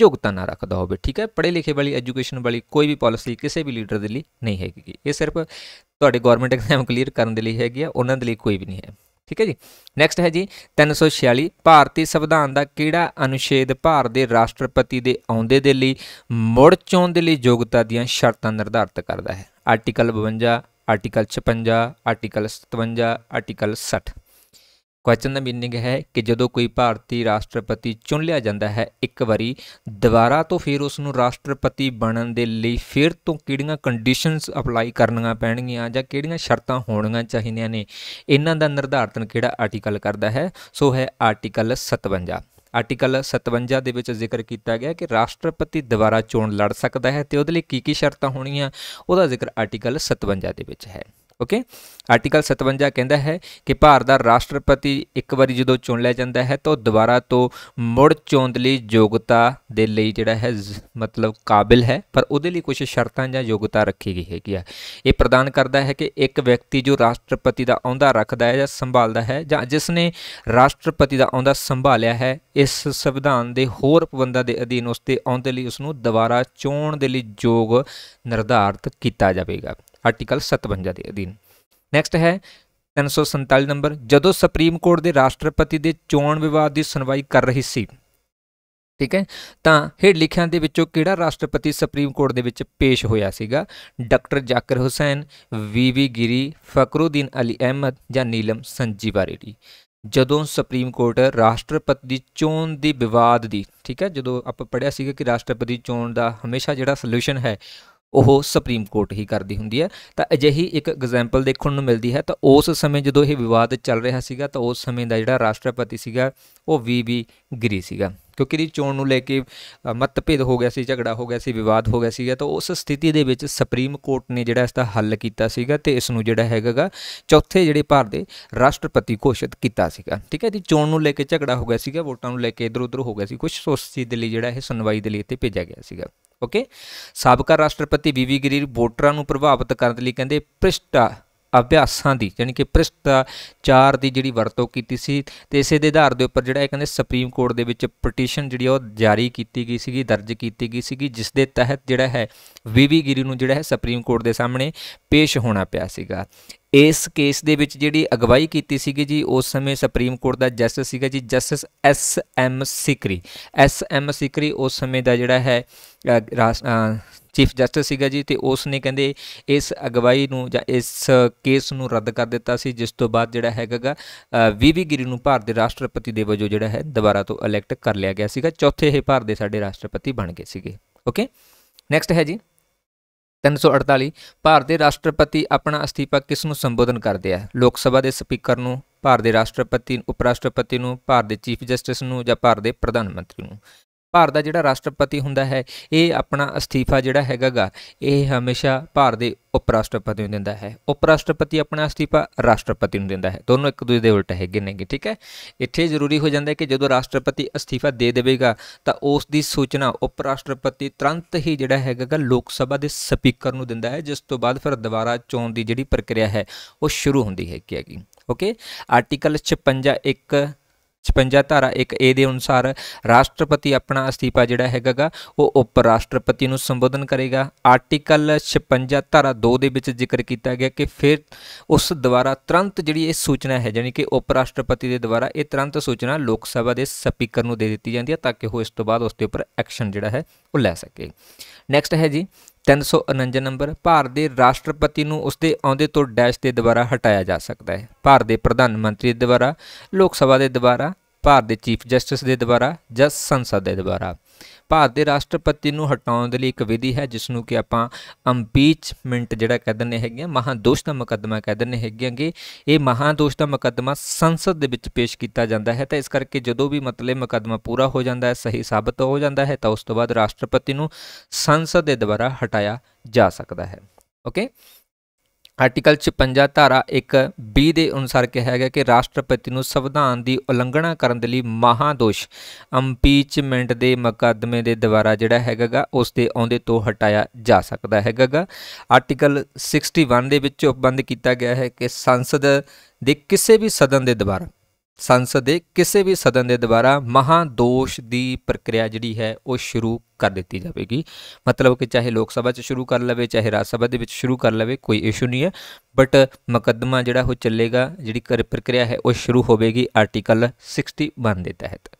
ਯੋਗਤਾ ਨਾ ਰੱਖਦਾ ਹੋਵੇ ਠੀਕ ਹੈ ਪੜ੍ਹੇ ਲਿਖੇ ਵਾਲੀ ਐਜੂਕੇਸ਼ਨ ਵਾਲੀ ਕੋਈ ਵੀ ਪਾਲਿਸੀ ਕਿਸੇ ਵੀ ਲੀਡਰ ਦੇ ਲਈ ਨਹੀਂ ਹੈਗੀ ਇਹ ਸਿਰਫ ਤੁਹਾਡੇ ਗਵਰਨਮੈਂਟ ਐਗਜ਼ਾਮ ਕਲੀਅਰ ਕਰਨ ਦੇ ਲਈ ਹੈਗੀ ਆ ਉਹਨਾਂ ਦੇ ਲਈ ਕੋਈ ਵੀ ਨਹੀਂ ਹੈ ਠੀਕ ਹੈ ਜੀ ਨੈਕਸਟ ਹੈ ਜੀ 346 ਭਾਰਤੀ ਸੰਵਿਧਾਨ ਦਾ ਕਿਹੜਾ ਅਨੁਛੇਦ ਭਾਰਤ ਦੇ ਰਾਸ਼ਟਰਪਤੀ ਦੇ ਆਉਂਦੇ ਦੇ ਲਈ ਮੁੜ ਚੋਣ ਦੇ ਲਈ ਯੋਗਤਾ ਦੀਆਂ ਸ਼ਰਤਾਂ ਨਿਰਧਾਰਤ ਕਰਦਾ ਹੈ article 52 article 56 article 57 article 60 question ਦਾ ਮੀਨਿੰਗ ਹੈ ਕਿ ਜਦੋਂ ਕੋਈ ਭਾਰਤੀ ਰਾਸ਼ਟਰਪਤੀ ਚੁਣ ਲਿਆ ਜਾਂਦਾ ਹੈ ਇੱਕ ਵਾਰੀ ਦੁਬਾਰਾ ਤੋਂ ਫਿਰ ਉਸ ਨੂੰ ਰਾਸ਼ਟਰਪਤੀ ਬਣਨ ਦੇ ਲਈ ਫਿਰ ਤੋਂ ਕਿਹੜੀਆਂ ਕੰਡੀਸ਼ਨਸ ਅਪਲਾਈ ਕਰਨੀਆਂ ਪੈਣਗੀਆਂ ਜਾਂ ਕਿਹੜੀਆਂ ਸ਼ਰਤਾਂ ਹੋਣੀਆਂ ਚਾਹੀਦੀਆਂ ਨੇ ਇਹਨਾਂ ਦਾ ਨਿਰਧਾਰਤਨ ਕਿਹੜਾ ਆਰਟੀਕਲ ਕਰਦਾ ਹੈ ਸੋ ਹੈ ਆਰਟੀਕਲ 57 ਆਰਟੀਕਲ 57 ਦੇ ਵਿੱਚ ਜ਼ਿਕਰ ਕੀਤਾ ਗਿਆ ਕਿ ਰਾਸ਼ਟਰਪਤੀ ਦੁਬਾਰਾ ਚੋਣ ਲੜ ਸਕਦਾ ਹੈ ਤੇ ਉਹਦੇ ਲਈ ਕੀ ਕੀ ਸ਼ਰਤਾਂ ਹੋਣੀਆਂ ਉਹਦਾ ਜ਼ਿਕਰ ਆਰਟੀਕਲ 57 ਦੇ ਵਿੱਚ ਹੈ ਓਕੇ ਆਰਟੀਕਲ 57 ਕਹਿੰਦਾ ਹੈ ਕਿ ਭਾਰਤ ਦਾ ਰਾਸ਼ਟਰਪਤੀ ਇੱਕ ਵਾਰੀ ਜਦੋਂ ਚੁਣ ਲਿਆ ਜਾਂਦਾ ਹੈ ਤਾਂ ਦੁਬਾਰਾ ਤੋਂ ਮੁੜ ਚੋਣ ਲਈ ਯੋਗਤਾ ਦੇ ਲਈ ਜਿਹੜਾ ਹੈ ਮਤਲਬ ਕਾਬਿਲ ਹੈ ਪਰ ਉਹਦੇ ਲਈ ਕੁਝ ਸ਼ਰਤਾਂ ਜਾਂ ਯੋਗਤਾ ਰੱਖੀ ਗਈ ਹੈਗੀ ਆ ਇਹ ਪ੍ਰਦਾਨ ਕਰਦਾ ਹੈ ਕਿ ਇੱਕ ਵਿਅਕਤੀ ਜੋ ਰਾਸ਼ਟਰਪਤੀ ਦਾ ਅਹੁਦਾ ਰੱਖਦਾ ਹੈ ਜਾਂ ਸੰਭਾਲਦਾ ਹੈ ਜਾਂ ਜਿਸ ਨੇ ਰਾਸ਼ਟਰਪਤੀ ਦਾ ਅਹੁਦਾ ਸੰਭਾਲਿਆ ਹੈ ਇਸ ਸੰਵਿਧਾਨ ਦੇ ਹੋਰ ਪਵੰਦਾ ਦੇ ਅਧੀਨ ਉਸ ਦੇ ਅਹੁਦੇ ਲਈ ਉਸ ਨੂੰ ਦੁਬਾਰਾ ਚੋਣ ਦੇ ਲਈ ਯੋਗ ਨਿਰਧਾਰਤ ਕੀਤਾ ਜਾਵੇਗਾ ਆਰਟੀਕਲ 57 ਦੇ ਅਧੀਨ ਨੈਕਸਟ ਹੈ 347 ਨੰਬਰ ਜਦੋਂ ਸੁਪਰੀਮ ਕੋਰਟ ਦੇ ਰਾਸ਼ਟਰਪਤੀ ਦੇ ਚੋਣ ਵਿਵਾਦ ਦੀ ਸੁਣਵਾਈ ਕਰ ਰਹੀ ਸੀ ਠੀਕ ਹੈ ਤਾਂ ਹੇਡ ਲਿਖਿਆਂ ਦੇ ਵਿੱਚੋਂ ਕਿਹੜਾ ਰਾਸ਼ਟਰਪਤੀ ਸੁਪਰੀਮ ਕੋਰਟ ਦੇ ਵਿੱਚ ਪੇਸ਼ ਹੋਇਆ ਸੀਗਾ ਡਾਕਟਰ ਜਾਕਰ ਹੁਸੈਨ ਵੀਵੀ ਗਿਰੀ ਫਕਰੂਦੀਨ ਅਲੀ ਅਹਿਮਦ ਜਾਂ ਨੀਲਮ ਸੰਜੀਵਾ ਰੇਡੀ ਜਦੋਂ ਸੁਪਰੀਮ ਕੋਰਟ ਰਾਸ਼ਟਰਪਤੀ ਦੀ ਚੋਣ ਦੀ ਵਿਵਾਦ ਦੀ ਠੀਕ ਹੈ ਜਦੋਂ ਆਪਾਂ ਪੜਿਆ ਸੀਗਾ ਕਿ ਰਾਸ਼ਟਰਪਤੀ ਚੋਣ ਦਾ ਹਮੇਸ਼ਾ ਜਿਹੜਾ ਸੋਲੂਸ਼ਨ ਹੈ ਉਹ ਸੁਪਰੀਮ ਕੋਰਟ ਹੀ ਕਰਦੀ ਹੁੰਦੀ ਹੈ ਤਾਂ ਅਜਿਹੀ ਇੱਕ ਐਗਜ਼ਾਮਪਲ ਦੇਖਣ ਨੂੰ ਮਿਲਦੀ ਹੈ ਤਾਂ ਉਸ ਸਮੇਂ ਜਦੋਂ ਇਹ ਵਿਵਾਦ ਚੱਲ ਰਿਹਾ ਸੀਗਾ ਤਾਂ ਉਸ ਸਮੇਂ ਦਾ ਜਿਹੜਾ ਰਾਸ਼ਟਰਪਤੀ ਸੀਗਾ ਉਹ ਵੀ ਵੀ ਗਰੀ ਸੀਗਾ ਕਿਉਂਕਿ ਦੀ ਚੋਣ ਨੂੰ ਲੈ ਕੇ ਮਤਭੇਦ ਹੋ ਗਿਆ ਸੀ ਝਗੜਾ ਹੋ ਗਿਆ ਸੀ ਵਿਵਾਦ ਹੋ ਗਿਆ ਸੀਗਾ ਤਾਂ ਉਸ ਸਥਿਤੀ ਦੇ ਵਿੱਚ ਸੁਪਰੀਮ ਕੋਰਟ ਨੇ ਜਿਹੜਾ ਇਸ ਦਾ ਹੱਲ ਕੀਤਾ ਸੀਗਾ ਤੇ ਇਸ ਨੂੰ ਜਿਹੜਾ ਹੈਗਾਗਾ ਚੌਥੇ ਜਿਹੜੇ ਭਾਰ ਦੇ ਰਾਸ਼ਟਰਪਤੀ ਘੋਸ਼ਿਤ ਕੀਤਾ ਸੀਗਾ ਠੀਕ ਹੈ ਜੀ ਚੋਣ ਨੂੰ ਲੈ ਕੇ ਝਗੜਾ ਹੋ ਗਿਆ ਸੀਗਾ ਵੋਟਾਂ ਨੂੰ ਲੈ ਕੇ ਇਧਰ ਉਧਰ ਹੋ ਗਿਆ ਸੀ ਕੁਝ ਸੋਸਤੀ ਦੇ ਲਈ ਜਿਹੜਾ ਇਹ ਸੁਣਵਾਈ ਦੇ ਲਈ ਇੱਥੇ ਭੇਜਿਆ ਗਿਆ ਸੀਗਾ ਓਕੇ ਸਾਬਕਾ ਰਾਸ਼ਟਰਪਤੀ ਵੀਵੀ ਗਰੀਰ ਵੋਟਰਾਂ ਨੂੰ ਪ੍ਰਭਾਵਿਤ ਕਰਨ ਦੇ ਲਈ ਕਹਿੰਦੇ ਭ੍ਰਿਸ਼ਟਾ ਅਭਿਆਸਾਂ ਦੀ ਯਾਨੀ ਕਿ ਚਾਰ ਦੀ ਜਿਹੜੀ ਵਰਤੋਂ ਕੀਤੀ ਸੀ ਤੇ ਇਸੇ ਦੇ ਆਧਾਰ ਦੇ ਉੱਪਰ ਜਿਹੜਾ ਇਹ ਕਹਿੰਦੇ ਸੁਪਰੀਮ ਕੋਰਟ ਦੇ ਵਿੱਚ ਪਟੀਸ਼ਨ ਜਿਹੜੀ ਉਹ ਜਾਰੀ ਕੀਤੀ ਗਈ ਸੀਗੀ ਦਰਜ ਕੀਤੀ ਗਈ ਸੀਗੀ ਜਿਸ ਦੇ ਤਹਿਤ ਜਿਹੜਾ ਹੈ ਵੀਵੀ ਗਿਰੀ ਨੂੰ ਜਿਹੜਾ ਹੈ ਸੁਪਰੀਮ ਕੋਰਟ ਦੇ ਸਾਹਮਣੇ ਪੇਸ਼ ਹੋਣਾ ਪਿਆ ਸੀਗਾ ਇਸ ਕੇਸ ਦੇ ਵਿੱਚ ਜਿਹੜੀ ਅਗਵਾਈ ਕੀਤੀ ਸੀਗੀ ਜੀ ਉਸ ਸਮੇਂ ਸੁਪਰੀਮ ਕੋਰਟ ਦਾ ਜਸਟਿਸ ਸੀਗਾ ਜੀ justice S M Sikri S M Sikri ਉਸ ਸਮੇਂ ਦਾ ਜਿਹੜਾ ਹੈ ਚੀਫ ਜਸਟਿਸ ਸੀਗਾ ਜੀ ਤੇ ਉਸ ਨੇ ਕਹਿੰਦੇ ਇਸ ਅਗਵਾਈ ਨੂੰ ਜਾਂ ਇਸ ਕੇਸ ਨੂੰ ਰੱਦ ਕਰ ਦਿੱਤਾ ਸੀ ਜਿਸ ਤੋਂ ਬਾਅਦ ਜਿਹੜਾ ਹੈਗਾਗਾ ਵੀਵੀ ਗਿਰੀ ਨੂੰ ਭਾਰਤ ਦੇ ਰਾਸ਼ਟਰਪਤੀ ਦੇ ਵਜੋਂ ਜਿਹੜਾ ਹੈ ਦੁਬਾਰਾ ਤੋਂ ਇਲੈਕਟ ਕਰ ਲਿਆ ਗਿਆ ਸੀਗਾ ਚੌਥੇ ਇਹ ਭਾਰਤ ਦੇ ਸਾਡੇ ਰਾਸ਼ਟਰਪਤੀ ਬਣ ਗਏ ਸੀਗੇ ਓਕੇ ਨੈਕਸਟ ਹੈ ਜੀ 348 ਭਾਰਤ ਦੇ ਰਾਸ਼ਟਰਪਤੀ ਆਪਣਾ ਅਸਤੀਫਾ ਕਿਸ ਨੂੰ ਸੰਬੋਧਨ ਕਰਦੇ ਆ ਲੋਕ ਸਭਾ ਦੇ ਸਪੀਕਰ ਨੂੰ ਭਾਰਤ ਦੇ ਰਾਸ਼ਟਰਪਤੀ ਉਪ ਰਾਸ਼ਟਰਪਤੀ ਨੂੰ ਭਾਰਤ ਦੇ ਚੀਫ ਜਸਟਿਸ ਨੂੰ ਜਾਂ ਭਾਰਤ ਦੇ ਪ੍ਰਧਾਨ ਮੰਤਰੀ ਨੂੰ ਭਾਰਤ ਦਾ ਜਿਹੜਾ ਰਾਸ਼ਟਰਪਤੀ ਹੁੰਦਾ ਹੈ ਇਹ ਆਪਣਾ ਅਸਤੀਫਾ ਜਿਹੜਾ ਹੈਗਾਗਾ ਇਹ ਹਮੇਸ਼ਾ ਭਾਰਤ ਦੇ ਉਪ ਰਾਸ਼ਟਰਪਤੀ ਨੂੰ ਦਿੰਦਾ ਹੈ ਉਪ ਰਾਸ਼ਟਰਪਤੀ ਆਪਣਾ ਅਸਤੀਫਾ ਰਾਸ਼ਟਰਪਤੀ ਨੂੰ ਦਿੰਦਾ ਹੈ ਦੋਨੋਂ ਇੱਕ ਦੂਜੇ ਦੇ ਉਲਟ ਹੈਗੇ ਨੇਗੇ ਠੀਕ ਹੈ ਇੱਥੇ ਜ਼ਰੂਰੀ ਹੋ ਜਾਂਦਾ ਹੈ ਕਿ ਜਦੋਂ ਰਾਸ਼ਟਰਪਤੀ ਅਸਤੀਫਾ ਦੇ ਦੇਵੇਗਾ ਤਾਂ ਉਸ ਦੀ ਸੂਚਨਾ ਉਪ ਰਾਸ਼ਟਰਪਤੀ ਤੁਰੰਤ ਹੀ ਜਿਹੜਾ ਹੈਗਾਗਾ ਲੋਕ ਸਭਾ ਦੇ ਸਪੀਕਰ ਨੂੰ ਦਿੰਦਾ ਹੈ ਜਿਸ ਤੋਂ ਬਾਅਦ ਫਿਰ ਦੁਬਾਰਾ ਚੋਣ ਦੀ ਜਿਹੜੀ ਪ੍ਰਕਿਰਿਆ ਹੈ ਉਹ ਸ਼ੁਰੂ ਹੁੰਦੀ ਹੈ ਕਿ ਹੈਗੀ ਓਕੇ ਆਰਟੀਕਲ 56 1 56 ਧਾਰਾ 1 ਏ ਦੇ ਅਨੁਸਾਰ ਰਾਸ਼ਟਰਪਤੀ ਆਪਣਾ ਅਸਤੀਫਾ ਜਿਹੜਾ ਹੈਗਾਗਾ ਉਹ ਉਪ ਰਾਸ਼ਟਰਪਤੀ ਨੂੰ ਸੰਬੋਧਨ ਕਰੇਗਾ ਆਰਟੀਕਲ 56 ਧਾਰਾ 2 ਦੇ ਵਿੱਚ ਜ਼ਿਕਰ ਕੀਤਾ ਗਿਆ ਕਿ ਫਿਰ ਉਸ ਦੁਆਰਾ ਤੁਰੰਤ ਜਿਹੜੀ ਇਹ ਸੂਚਨਾ ਹੈ ਯਾਨੀ ਕਿ ਉਪ ਰਾਸ਼ਟਰਪਤੀ ਦੇ ਦੁਆਰਾ ਇਹ ਤੁਰੰਤ ਸੂਚਨਾ ਲੋਕ ਸਭਾ ਦੇ ਸਪੀਕਰ ਨੂੰ ਦੇ ਦਿੱਤੀ ਜਾਂਦੀ ਹੈ ਤਾਂ ਕਿ ਉਹ ਇਸ ਤੋਂ ਬਾਅਦ ਉਸ ਦੇ ਉੱਪਰ ਐਕਸ਼ਨ ਜਿਹੜਾ ਹੈ ਉਹ ਲੈ ਸਕੇ ਨੈਕਸਟ ਹੈ ਜੀ 349 ਨੰਬਰ ਭਾਰਤ ਦੇ ਰਾਸ਼ਟਰਪਤੀ ਨੂੰ ਉਸਦੇ ਆਉਂਦੇ ਤੋਂ ਡੈਸ਼ ਦੇ ਦੁਆਰਾ ਹਟਾਇਆ ਜਾ ਸਕਦਾ ਹੈ ਭਾਰਤ ਦੇ ਪ੍ਰਧਾਨ ਮੰਤਰੀ ਦੁਆਰਾ ਲੋਕ ਸਭਾ ਦੇ ਦੁਆਰਾ ਭਾਰਤ ਦੇ ਚੀਫ ਜਸਟਿਸ ਦੇ ਦੁਆਰਾ ਜਾਂ ਸੰਸਦ ਦੇ ਦੁਆਰਾ ਭਾਰਤ ਦੇ ਰਾਸ਼ਟਰਪਤੀ ਨੂੰ ਹਟਾਉਣ ਦੇ ਲਈ ਇੱਕ ਵਿਧੀ ਹੈ ਜਿਸ ਨੂੰ ਕਿ ਆਪਾਂ ਅੰਪੀਚਮੈਂਟ ਜਿਹੜਾ ਕਹਿ ਦਿੰਦੇ ਹੈਗੇ ਮਹਾਦੋਸ਼ ਦਾ ਮੁਕੱਦਮਾ ਕਹਿ ਦਿੰਦੇ ਹੈਗੇ ਇਹ ਮਹਾਦੋਸ਼ ਦਾ ਮੁਕੱਦਮਾ ਸੰਸਦ ਦੇ ਵਿੱਚ ਪੇਸ਼ ਕੀਤਾ ਜਾਂਦਾ ਹੈ ਤਾਂ ਇਸ ਕਰਕੇ ਜਦੋਂ ਵੀ ਮਤਲਬ ਮੁਕੱਦਮਾ ਪੂਰਾ ਹੋ ਜਾਂਦਾ ਹੈ ਸਹੀ ਸਾਬਤ ਹੋ ਜਾਂਦਾ ਹੈ ਤਾਂ ਉਸ ਤੋਂ ਬਾਅਦ ਰਾਸ਼ਟਰਪਤੀ ਨੂੰ ਸੰਸਦ ਦੇ ਦੁਆਰਾ ਹਟਾਇਆ ਜਾ ਸਕਦਾ ਹੈ ਓਕੇ ਆਰਟੀਕਲ 56 ਧਾਰਾ 1 ਬੀ ਦੇ ਅਨੁਸਾਰ ਕਿਹਾ ਗਿਆ ਕਿ ਰਾਸ਼ਟਰਪਤੀ ਨੂੰ ਸੰਵਿਧਾਨ ਦੀ ਉਲੰਘਣਾ ਕਰਨ ਦੇ ਲਈ ਮਹਾਦੋਸ਼ ਅੰਪੀਚਮੈਂਟ ਦੇ ਮੁਕੱਦਮੇ ਦੇ ਦੁਆਰਾ ਜਿਹੜਾ ਹੈਗਾਗਾ ਉਸ ਦੇ ਆਉਂਦੇ ਤੋਂ ਹਟਾਇਆ ਜਾ ਸਕਦਾ ਹੈਗਾਗਾ ਆਰਟੀਕਲ 61 ਦੇ ਵਿੱਚ ਉਪਬੰਧ ਕੀਤਾ ਗਿਆ ਹੈ ਕਿ ਸੰਸਦ ਦੇ ਕਿਸੇ ਵੀ ਸਦਨ ਦੇ ਦੁਆਰਾ ਸੰਸਦ ਦੇ ਕਿਸੇ ਵੀ ਸਦਨ ਦੇ ਦੁਆਰਾ ਮਹਾ ਦੋਸ਼ ਦੀ ਪ੍ਰਕਿਰਿਆ ਜਿਹੜੀ ਹੈ ਉਹ ਸ਼ੁਰੂ ਕਰ ਦਿੱਤੀ ਜਾਵੇਗੀ ਮਤਲਬ ਕਿ ਚਾਹੇ ਲੋਕ ਸਭਾ 'ਚ ਸ਼ੁਰੂ ਕਰ ਲਵੇ ਚਾਹੇ ਰਾਜ ਸਭਾ ਦੇ ਵਿੱਚ ਸ਼ੁਰੂ ਕਰ ਲਵੇ ਕੋਈ ਇਸ਼ੂ ਨਹੀਂ ਹੈ ਬਟ ਮੁਕੱਦਮਾ ਜਿਹੜਾ ਉਹ ਚੱਲੇਗਾ ਜਿਹੜੀ ਪ੍ਰਕਿਰਿਆ ਹੈ ਉਹ ਸ਼ੁਰੂ ਹੋਵੇਗੀ ਆਰਟੀਕਲ 61 ਦੇ ਤਹਿਤ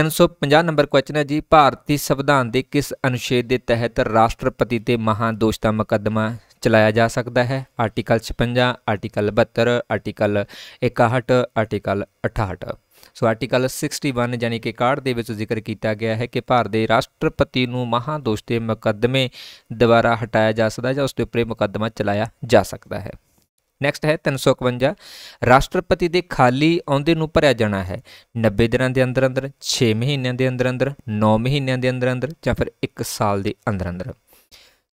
350 ਨੰਬਰ ਕੁਐਸਚਨ ਹੈ ਜੀ ਭਾਰਤੀ ਸੰਵਿਧਾਨ ਦੇ ਕਿਸ ਅਨੁਛੇਦ ਦੇ ਤਹਿਤ ਰਾਸ਼ਟਰਪਤੀ ਤੇ ਮਹਾਦੋਸ਼ ਦਾ ਮੁਕੱਦਮਾ ਚਲਾਇਆ ਜਾ ਸਕਦਾ ਹੈ article 56 article 72 article 61 article 68 so article 61 ਯਾਨੀ ਕਿ ਕਾਰਡ ਦੇ ਵਿੱਚ ਜ਼ਿਕਰ ਕੀਤਾ ਗਿਆ ਹੈ ਕਿ ਭਾਰਤ ਦੇ ਰਾਸ਼ਟਰਪਤੀ ਨੂੰ ਮਹਾ ਦੋਸ਼ ਦੇ ਮੁਕੱਦਮੇ ਦੁਆਰਾ ਹਟਾਇਆ ਜਾ ਸਕਦਾ ਜਾਂ ਉਸ ਦੇ ਉੱਪਰ ਮੁਕੱਦਮਾ ਚਲਾਇਆ ਜਾ ਸਕਦਾ ਹੈ ਨੈਕਸਟ ਹੈ 351 ਰਾਸ਼ਟਰਪਤੀ ਦੇ ਖਾਲੀ ਆਉਂਦੇ ਨੂੰ ਭਰਿਆ ਜਾਣਾ ਹੈ 90 ਦਿਨਾਂ ਦੇ ਅੰਦਰ ਅੰਦਰ 6 ਮਹੀਨਿਆਂ ਦੇ ਅੰਦਰ ਅੰਦਰ 9 ਮਹੀਨਿਆਂ ਦੇ ਅੰਦਰ ਅੰਦਰ ਜਾਂ ਫਿਰ 1 ਸਾਲ ਦੇ ਅੰਦਰ ਅੰਦਰ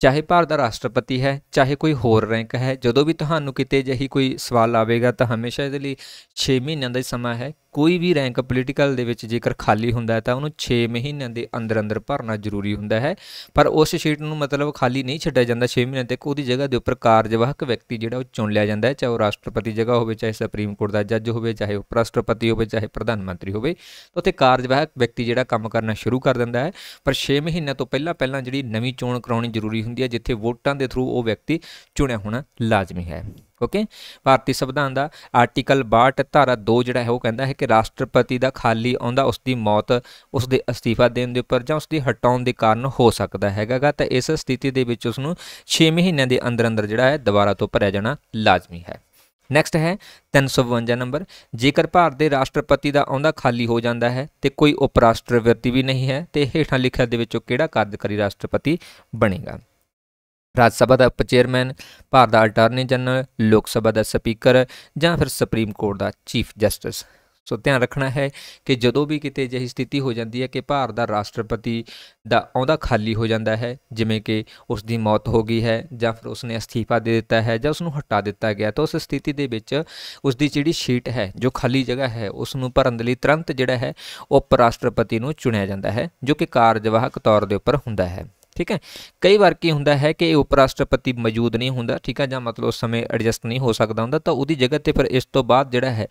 ਚਾਹੇ ਭਾਰਤ ਦਾ ਰਾਸ਼ਟਰਪਤੀ ਹੈ ਚਾਹੇ ਕੋਈ ਹੋਰ ਰੈਂਕ ਹੈ ਜਦੋਂ ਵੀ ਤੁਹਾਨੂੰ ਕਿਤੇ ਜਹੀ ਕੋਈ ਸਵਾਲ ਆਵੇਗਾ ਤਾਂ ਹਮੇਸ਼ਾ ਇਹਦੇ ਲਈ 6 ਮਹੀਨਿਆਂ ਦਾ ਹੀ ਸਮਾਂ ਹੈ ਕੋਈ ਵੀ ਰੈਂਕ ਪੋਲੀਟੀਕਲ ਦੇ ਵਿੱਚ ਜੇਕਰ ਖਾਲੀ ਹੁੰਦਾ ਹੈ ਤਾਂ ਉਹਨੂੰ 6 ਮਹੀਨਿਆਂ ਦੇ ਅੰਦਰ ਅੰਦਰ ਭਰਨਾ ਜ਼ਰੂਰੀ ਹੁੰਦਾ ਹੈ ਪਰ ਉਸ ਸ਼ੀਟ ਨੂੰ ਮਤਲਬ ਖਾਲੀ ਨਹੀਂ ਛੱਡਿਆ ਜਾਂਦਾ 6 ਮਹੀਨੇ ਤੱਕ ਉਹਦੀ ਜਗ੍ਹਾ ਦੇ ਉੱਪਰ ਕਾਰਜਵਾਹਕ ਵਿਅਕਤੀ ਜਿਹੜਾ ਉਹ ਚੁਣ ਲਿਆ ਜਾਂਦਾ ਹੈ ਚਾਹੇ ਉਹ ਰਾਸ਼ਟਰਪਤੀ ਜਗ੍ਹਾ ਹੋਵੇ ਚਾਹੇ ਸੁਪਰੀਮ ਕੋਰਟ ਦਾ ਜੱਜ ਹੋਵੇ ਚਾਹੇ ਉਪ ਰਾਸ਼ਟਰਪਤੀ ਹੋਵੇ ਚਾਹੇ ਪ੍ਰਧਾਨ ਮੰਤਰੀ ਹੋਵੇ ਤਾਂ ਉੱਥੇ ਕਾਰਜਵਾਹਕ ਵਿਅਕਤੀ ਜਿਹੜਾ ਕੰਮ ਕਰਨਾ ਸ਼ੁਰੂ ਕਰ ਦਿੰਦਾ ਹੈ ਪਰ 6 ਮਹੀਨਿਆਂ ਤੋਂ ਪਹਿਲਾਂ ਪਹਿਲਾਂ ਜਿਹੜੀ ਨਵੀਂ ਚੋਣ ਕਰਾਉਣੀ ਜ਼ਰੂਰੀ ਹੁੰਦੀ ਹੈ ਜਿੱਥੇ ਵੋਟਾਂ ਦੇ ਥਰੂ ਉਹ ਵਿਅਕਤੀ ਚੁਣਿਆ ਹੋਣਾ ਲਾਜ਼ਮੀ ਹੈ ਓਕੇ ਭਾਰਤੀ ਸੰਵਿਧਾਨ ਦਾ ਆਰਟੀਕਲ 62 ਧਾਰਾ 2 ਜਿਹੜਾ ਹੈ ਉਹ ਕਹਿੰਦਾ ਹੈ ਕਿ ਰਾਸ਼ਟਰਪਤੀ ਦਾ ਖਾਲੀ ਆਉਂਦਾ ਉਸ ਦੀ ਮੌਤ ਉਸ ਦੇ ਅਸਤੀਫਾ ਦੇਣ ਦੇ ਉੱਪਰ ਜਾਂ ਉਸ ਦੀ ਹਟਾਉਣ ਦੇ ਕਾਰਨ ਹੋ ਸਕਦਾ ਹੈਗਾਗਾ ਤਾਂ ਇਸ ਸਥਿਤੀ ਦੇ ਵਿੱਚ ਉਸ ਨੂੰ 6 ਮਹੀਨਿਆਂ ਦੇ ਅੰਦਰ ਅੰਦਰ ਜਿਹੜਾ ਹੈ ਦੁਬਾਰਾ ਤੋਂ ਭਰਿਆ ਜਾਣਾ ਲਾਜ਼ਮੀ ਹੈ ਨੈਕਸਟ ਹੈ 352 ਨੰਬਰ ਜੇਕਰ ਭਾਰਤ ਦੇ ਰਾਸ਼ਟਰਪਤੀ ਦਾ ਆਉਂਦਾ ਖਾਲੀ ਹੋ ਜਾਂਦਾ ਹੈ ਤੇ ਕੋਈ ਉਪ ਰਾਸ਼ਟਰਪਤੀ ਵੀ ਨਹੀਂ ਹੈ ਤੇ ਹੇਠਾਂ ਲਿਖਿਆ ਦੇ ਵਿੱਚੋਂ ਕਿਹੜਾ ਕਾਰਜਕਾਰੀ ਰਾਸ਼ਟਰਪਤੀ ਬਣੇਗਾ ਰਾਜ ਸਭਾ ਦਾ ਉਪ ਚੇਅਰਮੈਨ ਭਾਰਤ ਦਾ ਅਟਾਰਨੀ ਜਨਰਲ ਲੋਕ ਸਭਾ ਦਾ ਸਪੀਕਰ ਜਾਂ ਫਿਰ ਸੁਪਰੀਮ ਕੋਰਟ ਦਾ ਚੀਫ ਜਸਟਿਸ ਸੋ ਧਿਆਨ ਰੱਖਣਾ ਹੈ ਕਿ ਜਦੋਂ ਵੀ ਕਿਤੇ ਜਿਹੀ ਸਥਿਤੀ ਹੋ ਜਾਂਦੀ ਹੈ ਕਿ ਭਾਰਤ ਦਾ ਰਾਸ਼ਟਰਪਤੀ ਦਾ ਆਉਂਦਾ ਖਾਲੀ ਹੋ ਜਾਂਦਾ ਹੈ ਜਿਵੇਂ ਕਿ ਉਸ ਦੀ ਮੌਤ ਹੋ ਗਈ ਹੈ ਜਾਂ ਫਿਰ ਉਸ ਨੇ ਅਸਤੀਫਾ ਦੇ ਦਿੱਤਾ ਹੈ ਜਾਂ ਉਸ ਨੂੰ ਹਟਾ ਦਿੱਤਾ ਗਿਆ ਤਾਂ ਉਸ ਸਥਿਤੀ ਦੇ ਵਿੱਚ ਉਸ ਦੀ ਜਿਹੜੀ ਸ਼ੀਟ ਹੈ ਜੋ ਖਾਲੀ ਜਗ੍ਹਾ ਹੈ ਉਸ ਨੂੰ ਭਰਨ ਦੇ ਲਈ ਤੁਰੰਤ ਜਿਹੜਾ ਹੈ ਉਪ ਰਾਸ਼ਟਰਪਤੀ ਨੂੰ ਚੁਣਿਆ ਜਾਂਦਾ ਹੈ ਜੋ ਕਿ ਕਾਰਜਵਾਹਕ ਤੌਰ ਦੇ ਉੱਪਰ ਹੁੰਦਾ ਹੈ ਠੀਕ ਹੈ ਕਈ ਵਾਰ ਕੀ ਹੁੰਦਾ ਹੈ ਕਿ ਉਪ ਰਾਸ਼ਟਰਪਤੀ ਮੌਜੂਦ ਨਹੀਂ ਹੁੰਦਾ ਠੀਕ ਹੈ ਜਾਂ ਮਤਲਬ ਉਸ ਸਮੇਂ ਐਡਜਸਟ ਨਹੀਂ ਹੋ ਸਕਦਾ ਹੁੰਦਾ ਤਾਂ ਉਹਦੀ ਜਗ੍ਹਾ ਤੇ ਫਿਰ ਇਸ ਤੋਂ ਬਾਅਦ ਜਿਹੜਾ ਹੈ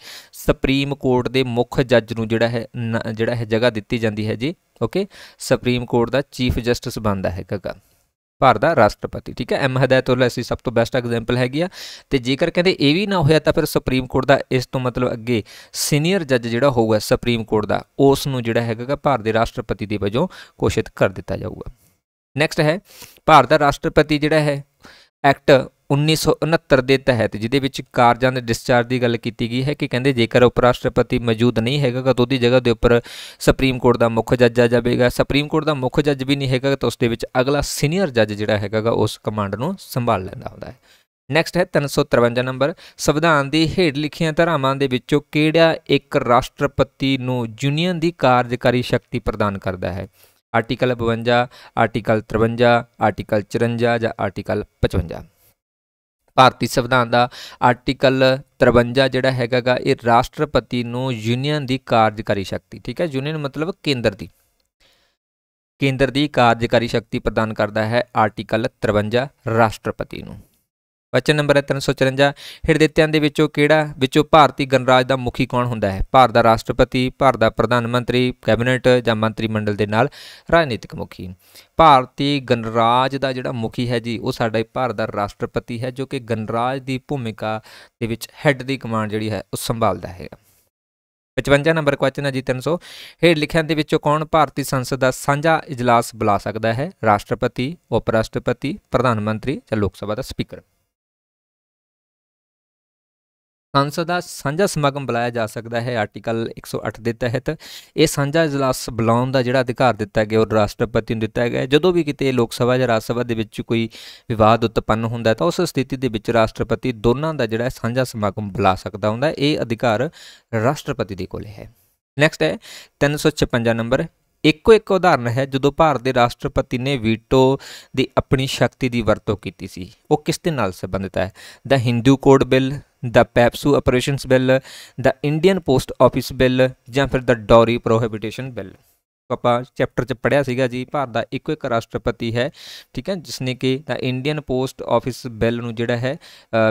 ਸੁਪਰੀਮ ਕੋਰਟ ਦੇ ਮੁੱਖ ਜੱਜ ਨੂੰ ਜਿਹੜਾ ਹੈ ਜਿਹੜਾ ਹੈ ਜਗ੍ਹਾ ਦਿੱਤੀ ਜਾਂਦੀ ਹੈ ਜੀ ਓਕੇ ਸੁਪਰੀਮ ਕੋਰਟ ਦਾ ਚੀਫ ਜਸਟਿਸ ਬਣਦਾ ਹੈ ਕਾਕਾ ਭਾਰਤ ਦਾ ਰਾਸ਼ਟਰਪਤੀ ਠੀਕ ਹੈ ਐਮ ਹਦਾਇਤੁੱਲਾ ਸੀ ਸਭ ਤੋਂ ਬੈਸਟ ਐਗਜ਼ਾਮਪਲ ਹੈਗੀ ਆ ਤੇ ਜੇਕਰ ਕਹਿੰਦੇ ਇਹ ਵੀ ਨਾ ਹੋਇਆ ਤਾਂ ਫਿਰ ਸੁਪਰੀਮ ਕੋਰਟ ਦਾ ਇਸ ਤੋਂ ਮਤਲਬ ਅੱਗੇ ਸੀਨੀਅਰ ਜੱਜ ਜਿਹੜਾ ਹੋਊਗਾ ਸੁਪਰੀਮ ਕੋਰਟ ਦਾ ਉਸ ਨੂੰ ਜਿਹੜਾ ਹੈਗਾ ਭਾਰਤ ਦੇ ਰਾਸ਼ਟਰਪਤੀ ਦੇ ਵਜੋਂ ਘੋਸ਼ਿਤ ਕਰ ਦਿੱਤਾ ਜਾਊਗਾ ਨੈਕਸਟ ਹੈ ਭਾਰਤ ਦਾ ਰਾਸ਼ਟਰਪਤੀ ਜਿਹੜਾ ਹੈ ਐਕਟ 1969 ਦੇ ਤਹਿਤ ਜਿਹਦੇ ਵਿੱਚ ਕਾਰਜਾਂ ਦੇ ਡਿਸਚਾਰਜ ਦੀ ਗੱਲ ਕੀਤੀ ਗਈ ਹੈ ਕਿ ਕਹਿੰਦੇ ਜੇਕਰ ਉਪ ਰਾਸ਼ਟਰਪਤੀ ਮੌਜੂਦ ਨਹੀਂ ਹੈਗਾ ਤਾਂ ਉਹਦੀ ਜਗ੍ਹਾ ਦੇ ਉੱਪਰ ਸੁਪਰੀਮ ਕੋਰਟ ਦਾ ਮੁੱਖ ਜੱਜ ਆ ਜਾਵੇਗਾ ਸੁਪਰੀਮ ਕੋਰਟ ਦਾ ਮੁੱਖ ਜੱਜ ਵੀ ਨਹੀਂ ਹੈਗਾ ਤਾਂ ਉਸ ਦੇ ਵਿੱਚ ਅਗਲਾ ਸੀਨੀਅਰ ਜੱਜ ਜਿਹੜਾ ਹੈਗਾਗਾ ਉਸ ਕਮਾਂਡ ਨੂੰ ਸੰਭਾਲ ਲੈਂਦਾ ਹੁੰਦਾ ਹੈ ਨੈਕਸਟ ਹੈ 353 ਨੰਬਰ ਸੰਵਿਧਾਨ ਦੀ ਹੇਠ ਲਿਖੀਆਂ ਧਾਰਾਵਾਂ ਦੇ ਵਿੱਚੋਂ ਕਿਹੜਾ ਇੱਕ ਰਾਸ਼ਟਰਪਤੀ ਨੂੰ ਯੂਨੀਅਨ ਦੀ ਕਾਰਜਕਾਰੀ ਸ਼ਕਤੀ ਪ੍ਰਦਾਨ ਕਰਦਾ ਹੈ ਆਰਟੀਕਲ 52 ਆਰਟੀਕਲ 53 ਆਰਟੀਕਲ 54 ਜਾਂ ਆਰਟੀਕਲ 55 ਭਾਰਤੀ ਸੰਵਿਧਾਨ ਦਾ ਆਰਟੀਕਲ 53 ਜਿਹੜਾ ਹੈਗਾਗਾ ਇਹ ਰਾਸ਼ਟਰਪਤੀ ਨੂੰ ਯੂਨੀਅਨ ਦੀ ਕਾਰਜਕਾਰੀ ਸ਼ਕਤੀ ਠੀਕ ਹੈ ਯੂਨੀਅਨ ਮਤਲਬ ਕੇਂਦਰ ਦੀ ਕੇਂਦਰ ਦੀ ਕਾਰਜਕਾਰੀ ਸ਼ਕਤੀ ਪ੍ਰਦਾਨ ਕਰਦਾ ਹੈ ਆਰਟੀਕਲ 53 ਰਾਸ਼ਟਰਪਤੀ ਨੂੰ ਵਚਨ ਨੰਬਰ ਹੈ 354 ਹਿਰਦਿਤਿਆਂ ਦੇ ਵਿੱਚੋਂ ਕਿਹੜਾ ਵਿੱਚੋਂ ਭਾਰਤੀ ਗਣਰਾਜ ਦਾ ਮੁਖੀ ਕੌਣ ਹੁੰਦਾ ਹੈ ਭਾਰਤ ਦਾ ਰਾਸ਼ਟਰਪਤੀ ਭਾਰਤ ਦਾ ਪ੍ਰਧਾਨ ਮੰਤਰੀ ਕੈਬਨਿਟ ਜਾਂ ਮੰਤਰੀ ਮੰਡਲ ਦੇ ਨਾਲ ਰਾਜਨੀਤਿਕ ਮੁਖੀ ਭਾਰਤੀ ਗਣਰਾਜ ਦਾ ਜਿਹੜਾ ਮੁਖੀ ਹੈ ਜੀ ਉਹ ਸਾਡਾ ਭਾਰਤ ਦਾ ਰਾਸ਼ਟਰਪਤੀ ਹੈ ਜੋ ਕਿ ਗਣਰਾਜ ਦੀ ਭੂਮਿਕਾ ਦੇ ਵਿੱਚ ਹੈੱਡ ਦੀ ਕਮਾਂਡ ਜਿਹੜੀ ਹੈ ਉਹ ਸੰਭਾਲਦਾ ਹੈ 55 ਨੰਬਰ ਕੁਐਸਚਨ ਹੈ ਜੀ 300 ਹੇਠ ਲਿਖਿਆਂ ਦੇ ਵਿੱਚੋਂ ਕੌਣ ਭਾਰਤੀ ਸੰਸਦ ਦਾ ਸਾਂਝਾ ਇਜਲਾਸ ਬੁਲਾ ਸਕਦਾ ਹੈ ਰਾਸ਼ਟਰਪਤੀ ਉਪ ਰਾਸ਼ਟਰਪਤੀ ਪ੍ਰਧਾਨ ਮੰਤਰੀ ਜਾਂ ਲੋਕ ਸਭਾ ਦਾ ਸਪੀਕਰ ਸੰਸਦ ਦਾ ਸਾਂਝਾ ਸਮਾਗਮ ਬੁਲਾਇਆ ਜਾ ਸਕਦਾ ਹੈ ਆਰਟੀਕਲ 108 ਦੇ ਤਹਿਤ ਇਹ ਸਾਂਝਾ ਇਜਲਾਸ ਬੁਲਾਉਣ ਦਾ ਜਿਹੜਾ ਅਧਿਕਾਰ ਦਿੱਤਾ ਗਿਆ ਉਹ ਰਾਸ਼ਟਰਪਤੀ ਨੂੰ ਦਿੱਤਾ ਗਿਆ ਜਦੋਂ ਵੀ ਕਿਤੇ ਲੋਕ ਸਭਾ ਜਾਂ ਰਾਜ ਸਭਾ ਦੇ ਵਿੱਚ ਕੋਈ ਵਿਵਾਦ ਉਤਪੰਨ ਹੁੰਦਾ ਹੈ ਤਾਂ ਉਸ ਸਥਿਤੀ ਦੇ ਵਿੱਚ ਰਾਸ਼ਟਰਪਤੀ ਦੋਨਾਂ ਦਾ ਜਿਹੜਾ ਸਾਂਝਾ ਸਮਾਗਮ ਬੁਲਾ ਸਕਦਾ ਹੁੰਦਾ ਇਹ ਅਧਿਕਾਰ ਰਾਸ਼ਟਰਪਤੀ ਦੇ ਕੋਲੇ ਹੈ ਨੈਕਸਟ ਹੈ 356 ਨੰਬਰ ਇੱਕੋ ਇੱਕ ਉਦਾਹਰਨ ਹੈ ਜਦੋਂ ਭਾਰਤ ਦੇ ਰਾਸ਼ਟਰਪਤੀ ਨੇ ਵੀਟੋ ਦੀ ਆਪਣੀ ਸ਼ਕਤੀ ਦੀ ਵਰਤੋਂ ਕੀਤੀ ਸੀ ਉਹ ਕਿਸ ਦੇ ਨਾਲ ਸੰਬੰਧਿਤ ਹੈ the Hindu code bill the PEPSU operations bill the Indian post office bill ਜਾਂ ਫਿਰ ਦਾ ਡੌਰੀ ਪ੍ਰੋਹਿਬਿਟੇਸ਼ਨ ਬਿੱਲ ਆਪਾਂ ਚੈਪਟਰ 'ਚ ਪੜਿਆ ਸੀਗਾ ਜੀ ਭਾਰਤ ਦਾ ਇੱਕੋ ਇੱਕ ਰਾਸ਼ਟਰਪਤੀ ਹੈ ਠੀਕ ਹੈ ਜਿਸ ਨੇ ਕਿ the Indian post office bill ਨੂੰ ਜਿਹੜਾ ਹੈ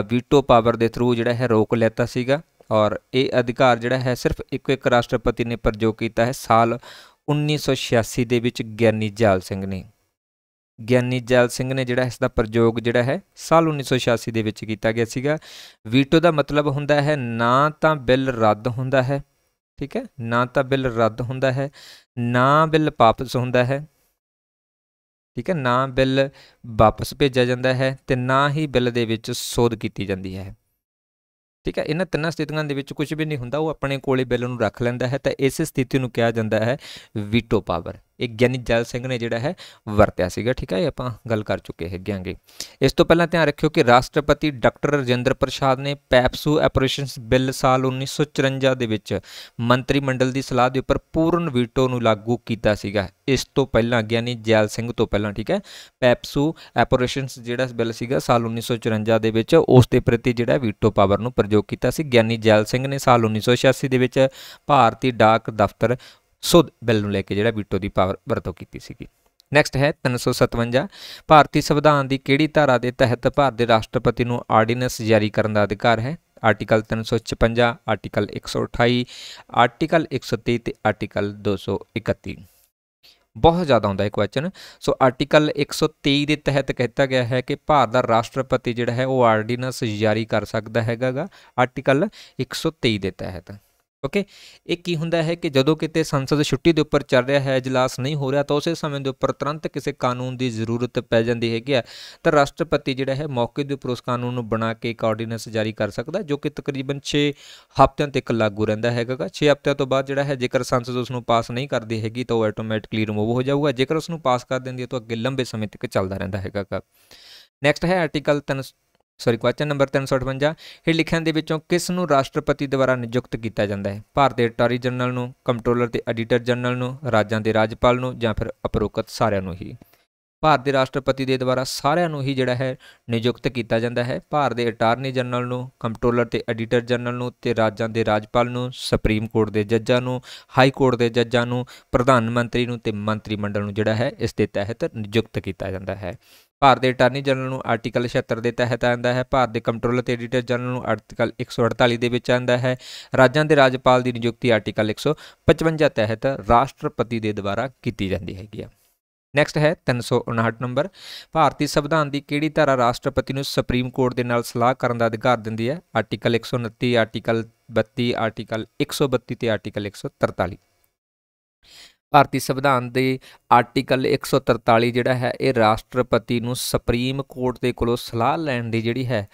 ਵੀਟੋ ਪਾਵਰ ਦੇ ਥਰੂ ਜਿਹੜਾ ਹੈ ਰੋਕ ਲੈਤਾ ਸੀਗਾ ਔਰ ਇਹ ਅਧਿਕਾਰ ਜਿਹੜਾ ਹੈ ਸਿਰਫ ਇੱਕੋ ਇੱਕ ਰਾਸ਼ਟਰਪਤੀ ਨੇ ਪ੍ਰਯੋਗ ਕੀਤਾ ਹੈ ਸਾਲ 1986 ਦੇ ਵਿੱਚ ਗਿਆਨੀ ਜਲ ਸਿੰਘ ਨੇ ਗਿਆਨੀ ਜਲ ਸਿੰਘ ਨੇ ਜਿਹੜਾ ਇਸ ਦਾ ਪ੍ਰਯੋਗ ਜਿਹੜਾ ਹੈ ਸਾਲ 1986 ਦੇ ਵਿੱਚ ਕੀਤਾ ਗਿਆ ਸੀਗਾ ਵੀਟੋ ਦਾ ਮਤਲਬ ਹੁੰਦਾ ਹੈ ਨਾ ਤਾਂ ਬਿੱਲ ਰੱਦ ਹੁੰਦਾ ਹੈ ਠੀਕ ਹੈ ਨਾ ਤਾਂ ਬਿੱਲ ਰੱਦ ਹੁੰਦਾ ਹੈ ਨਾ ਬਿੱਲ ਵਾਪਸ ਹੁੰਦਾ ਹੈ ਠੀਕ ਹੈ ਨਾ ਬਿੱਲ ਵਾਪਸ ਭੇਜਿਆ ਜਾਂਦਾ ਹੈ ਤੇ ਨਾ ਹੀ ਬਿੱਲ ਦੇ ਵਿੱਚ ਸੋਧ ਕੀਤੀ ਜਾਂਦੀ ਹੈ ਠੀਕ ਹੈ ਇਹਨਾਂ ਤਿੰਨਾਂ ਸਥਿਤੀਆਂ ਦੇ ਵਿੱਚ ਕੁਝ ਵੀ ਨਹੀਂ ਹੁੰਦਾ ਉਹ ਆਪਣੇ ਕੋਲੇ ਬਿੱਲ ਨੂੰ ਰੱਖ ਲੈਂਦਾ ਹੈ ਤਾਂ ਇਸ ਸਥਿਤੀ ਨੂੰ ਕਿਹਾ ਜਾਂਦਾ ਹੈ ਵੀਟੋ ਪਾਵਰ ਇਹ ਗਿਆਨੀ ਜਲ ਸਿੰਘ ਨੇ ਜਿਹੜਾ ਹੈ ਵਰਤਿਆ ਸੀਗਾ ਠੀਕ ਹੈ ਇਹ ਆਪਾਂ ਗੱਲ ਕਰ ਚੁੱਕੇ ਹੈਗੇ ਆਂਗੇ ਇਸ ਤੋਂ ਪਹਿਲਾਂ ਧਿਆਨ ਰੱਖਿਓ ਕਿ ਰਾਸ਼ਟਰਪਤੀ ਡਾਕਟਰ ਰਜਿੰਦਰ ਪ੍ਰਸ਼ਾਦ ਨੇ ਪੈਪਸੂ ਆਪਰੇਸ਼ਨਸ ਬਿੱਲ ਸਾਲ 1954 ਦੇ ਵਿੱਚ ਮੰਤਰੀ ਮੰਡਲ ਦੀ ਸਲਾਹ ਦੇ ਉੱਪਰ ਪੂਰਨ ਵੀਟੋ ਨੂੰ ਲਾਗੂ ਕੀਤਾ ਸੀਗਾ ਇਸ ਤੋਂ ਪਹਿਲਾਂ ਗਿਆਨੀ ਜੈਲ ਸਿੰਘ ਤੋਂ ਪਹਿਲਾਂ ਠੀਕ ਹੈ ਪੈਪਸੂ ਆਪਰੇਸ਼ਨਸ ਜਿਹੜਾ ਬਿੱਲ ਸੀਗਾ ਸਾਲ 1954 ਦੇ ਵਿੱਚ ਉਸ ਦੇ ਪ੍ਰਤੀ ਜਿਹੜਾ ਵੀਟੋ ਪਾਵਰ ਨੂੰ ਪ੍ਰਯੋਗ ਕੀਤਾ ਸੀ ਗਿਆਨੀ ਜੈਲ ਸਿੰਘ ਨੇ ਸਾਲ 1986 ਦੇ ਵਿੱਚ ਭਾਰਤੀ ਡਾਕ ਦਫ਼ਤਰ ਸੋ ਬਿੱਲ ਨੂੰ ਲੈ ਕੇ ਜਿਹੜਾ ਵੀਟੋ ਦੀ ਪਾਵਰ ਵਰਤੋਂ ਕੀਤੀ ਸੀਗੀ ਨੈਕਸਟ ਹੈ 357 ਭਾਰਤੀ ਸੰਵਿਧਾਨ ਦੀ ਕਿਹੜੀ ਧਾਰਾ ਦੇ ਤਹਿਤ ਭਾਰਤ ਦੇ ਰਾਸ਼ਟਰਪਤੀ ਨੂੰ ਆਰਡੀਨੈਂਸ ਜਾਰੀ ਕਰਨ ਦਾ ਅਧਿਕਾਰ ਹੈ ਆਰਟੀਕਲ 356 ਆਰਟੀਕਲ 128 ਆਰਟੀਕਲ 123 ਤੇ ਆਰਟੀਕਲ 231 ਬਹੁਤ ਜ਼ਿਆਦਾ ਹੁੰਦਾ ਹੈ ਕੁਐਸਚਨ ਸੋ ਆਰਟੀਕਲ 123 ਦੇ ਤਹਿਤ ਕਹਿਤਾ ਗਿਆ ਹੈ ਕਿ ਭਾਰਤ ਦਾ ਰਾਸ਼ਟਰਪਤੀ ਜਿਹੜਾ ਹੈ ਉਹ ਆਰਡੀਨੈਂਸ ਜਾਰੀ ਕਰ ਸਕਦਾ ਹੈਗਾਗਾ ਆਰਟੀਕਲ 123 ਦੇ ਤਹਿਤ ਓਕੇ ਇਹ ਕੀ ਹੁੰਦਾ ਹੈ ਕਿ ਜਦੋਂ ਕਿਤੇ ਸੰਸਦ ਛੁੱਟੀ ਦੇ ਉੱਪਰ ਚੱਲ ਰਿਹਾ ਹੈ اجلاس ਨਹੀਂ ਹੋ ਰਿਹਾ ਤਾਂ ਉਸੇ ਸਮੇਂ ਦੇ ਉੱਪਰ ਤੁਰੰਤ ਕਿਸੇ ਕਾਨੂੰਨ ਦੀ ਜ਼ਰੂਰਤ ਪੈ ਜਾਂਦੀ ਹੈਗੀ ਆ ਤਾਂ ਰਾਸ਼ਟਰਪਤੀ ਜਿਹੜਾ ਹੈ ਮੌਕੇ ਦੇ ਉੱਪਰ ਉਸ ਕਾਨੂੰਨ ਨੂੰ ਬਣਾ ਕੇ ਇੱਕ ਆਰਡੀਨੈਂਸ ਜਾਰੀ ਕਰ ਸਕਦਾ ਜੋ ਕਿ ਤਕਰੀਬਨ 6 ਹਫ਼ਤਿਆਂ ਤੱਕ ਲਾਗੂ ਰਹਿੰਦਾ ਹੈਗਾ 6 ਹਫ਼ਤਿਆਂ ਤੋਂ ਬਾਅਦ ਜਿਹੜਾ ਹੈ ਜੇਕਰ ਸੰਸਦ ਉਸ ਨੂੰ ਪਾਸ ਨਹੀਂ ਕਰਦੀ ਹੈਗੀ ਤਾਂ ਉਹ ਆਟੋਮੈਟਿਕਲੀ ਰਿਮੂਵ ਹੋ ਜਾਊਗਾ ਜੇਕਰ ਉਸ ਨੂੰ ਪਾਸ ਕਰ ਦਿੰਦੀ ਹੈ ਤਾਂ ਅੱਗੇ ਲੰਬੇ ਸਮੇਂ ਤੱਕ ਚੱਲਦਾ ਰਹਿੰਦਾ ਹੈਗਾ ਨੈਕਸਟ ਹੈ ਆਰਟੀਕਲ 3 ਸੌਰੀ ਕੁਐਸਚਨ ਨੰਬਰ 358 ਹੇ ਲਿਖਿਆਂ ਦੇ ਵਿੱਚੋਂ ਕਿਸ ਨੂੰ ਰਾਸ਼ਟਰਪਤੀ ਦੁਆਰਾ ਨਿਯੁਕਤ ਕੀਤਾ ਜਾਂਦਾ ਹੈ ਭਾਰਤ ਦੇ ਅਟਾਰੀ ਜਨਰਲ ਨੂੰ ਕੰਟਰੋਲਰ ਤੇ ਐਡੀਟਰ ਜਨਰਲ ਨੂੰ ਰਾਜਾਂ ਦੇ ਰਾਜਪਾਲ ਨੂੰ ਜਾਂ ਫਿਰ ਅਪਰੋਕਤ ਸਾਰਿਆਂ ਨੂੰ ਹੀ ਭਾਰਤ ਦੇ ਰਾਸ਼ਟਰਪਤੀ ਦੇ ਦੁਆਰਾ ਸਾਰਿਆਂ ਨੂੰ ਹੀ ਜਿਹੜਾ ਹੈ ਨਿਯੁਕਤ ਕੀਤਾ ਜਾਂਦਾ ਹੈ ਭਾਰਤ ਦੇ ਅਟਾਰਨੀ ਜਨਰਲ ਨੂੰ ਕੰਟਰੋਲਰ ਤੇ ਐਡੀਟਰ ਜਨਰਲ ਨੂੰ ਤੇ ਰਾਜਾਂ ਦੇ ਰਾਜਪਾਲ ਨੂੰ ਸੁਪਰੀਮ ਕੋਰਟ ਦੇ ਜੱਜਾਂ ਨੂੰ ਹਾਈ ਕੋਰਟ ਦੇ ਜੱਜਾਂ ਨੂੰ ਪ੍ਰਧਾਨ ਮੰਤਰੀ ਨੂੰ ਤੇ ਮੰਤਰੀ ਮੰਡਲ ਨੂੰ ਜਿਹੜਾ ਹੈ ਇਸ ਦੇ ਤਹਿਤ ਨਿਯੁਕਤ ਕੀਤਾ ਜਾਂਦਾ ਹੈ ਭਾਰਤ ਦੇ ਅਟਾਰਨੀ ਜਨਰਲ ਨੂੰ ਆਰਟੀਕਲ 76 ਦੇ ਤਹਿਤ ਆਂਦਾ ਹੈ ਭਾਰਤ ਦੇ ਕੰਟਰੋਲਰ ਤੇ ਐਡੀਟਰ ਜਨਰਲ ਨੂੰ ਆਰਟੀਕਲ 148 ਦੇ ਵਿੱਚ ਆਂਦਾ ਹੈ ਰਾਜਾਂ ਦੇ ਰਾਜਪਾਲ ਦੀ ਨਿਯੁਕਤੀ ਆਰਟੀਕਲ 155 ਤਹਿਤ ਰਾਸ਼ਟਰਪਤੀ ਦੇ ਦੁਆਰਾ ਕੀਤੀ ਜਾਂਦੀ ਹੈਗੀ ਆ ਨੈਕਸਟ ਹੈ 359 ਨੰਬਰ ਭਾਰਤੀ ਸੰਵਿਧਾਨ ਦੀ ਕਿਹੜੀ ਧਾਰਾ ਰਾਸ਼ਟਰਪਤੀ ਨੂੰ ਸੁਪਰੀਮ ਕੋਰਟ ਦੇ ਨਾਲ ਸਲਾਹ ਕਰਨ ਦਾ ਅਧਿਕਾਰ ਦਿੰਦੀ ਹੈ ਆਰਟੀਕਲ 129 ਆਰਟੀਕਲ 32 ਆਰਟੀਕਲ 132 ਤੇ ਆਰਟੀਕਲ 143 ਭਾਰਤੀ ਸੰਵਿਧਾਨ ਦੇ ਆਰਟੀਕਲ 143 ਜਿਹੜਾ ਹੈ ਇਹ ਰਾਸ਼ਟਰਪਤੀ ਨੂੰ ਸੁਪਰੀਮ ਕੋਰਟ ਦੇ ਕੋਲੋਂ ਸਲਾਹ ਲੈਣ ਦੀ ਜਿਹੜੀ ਹੈ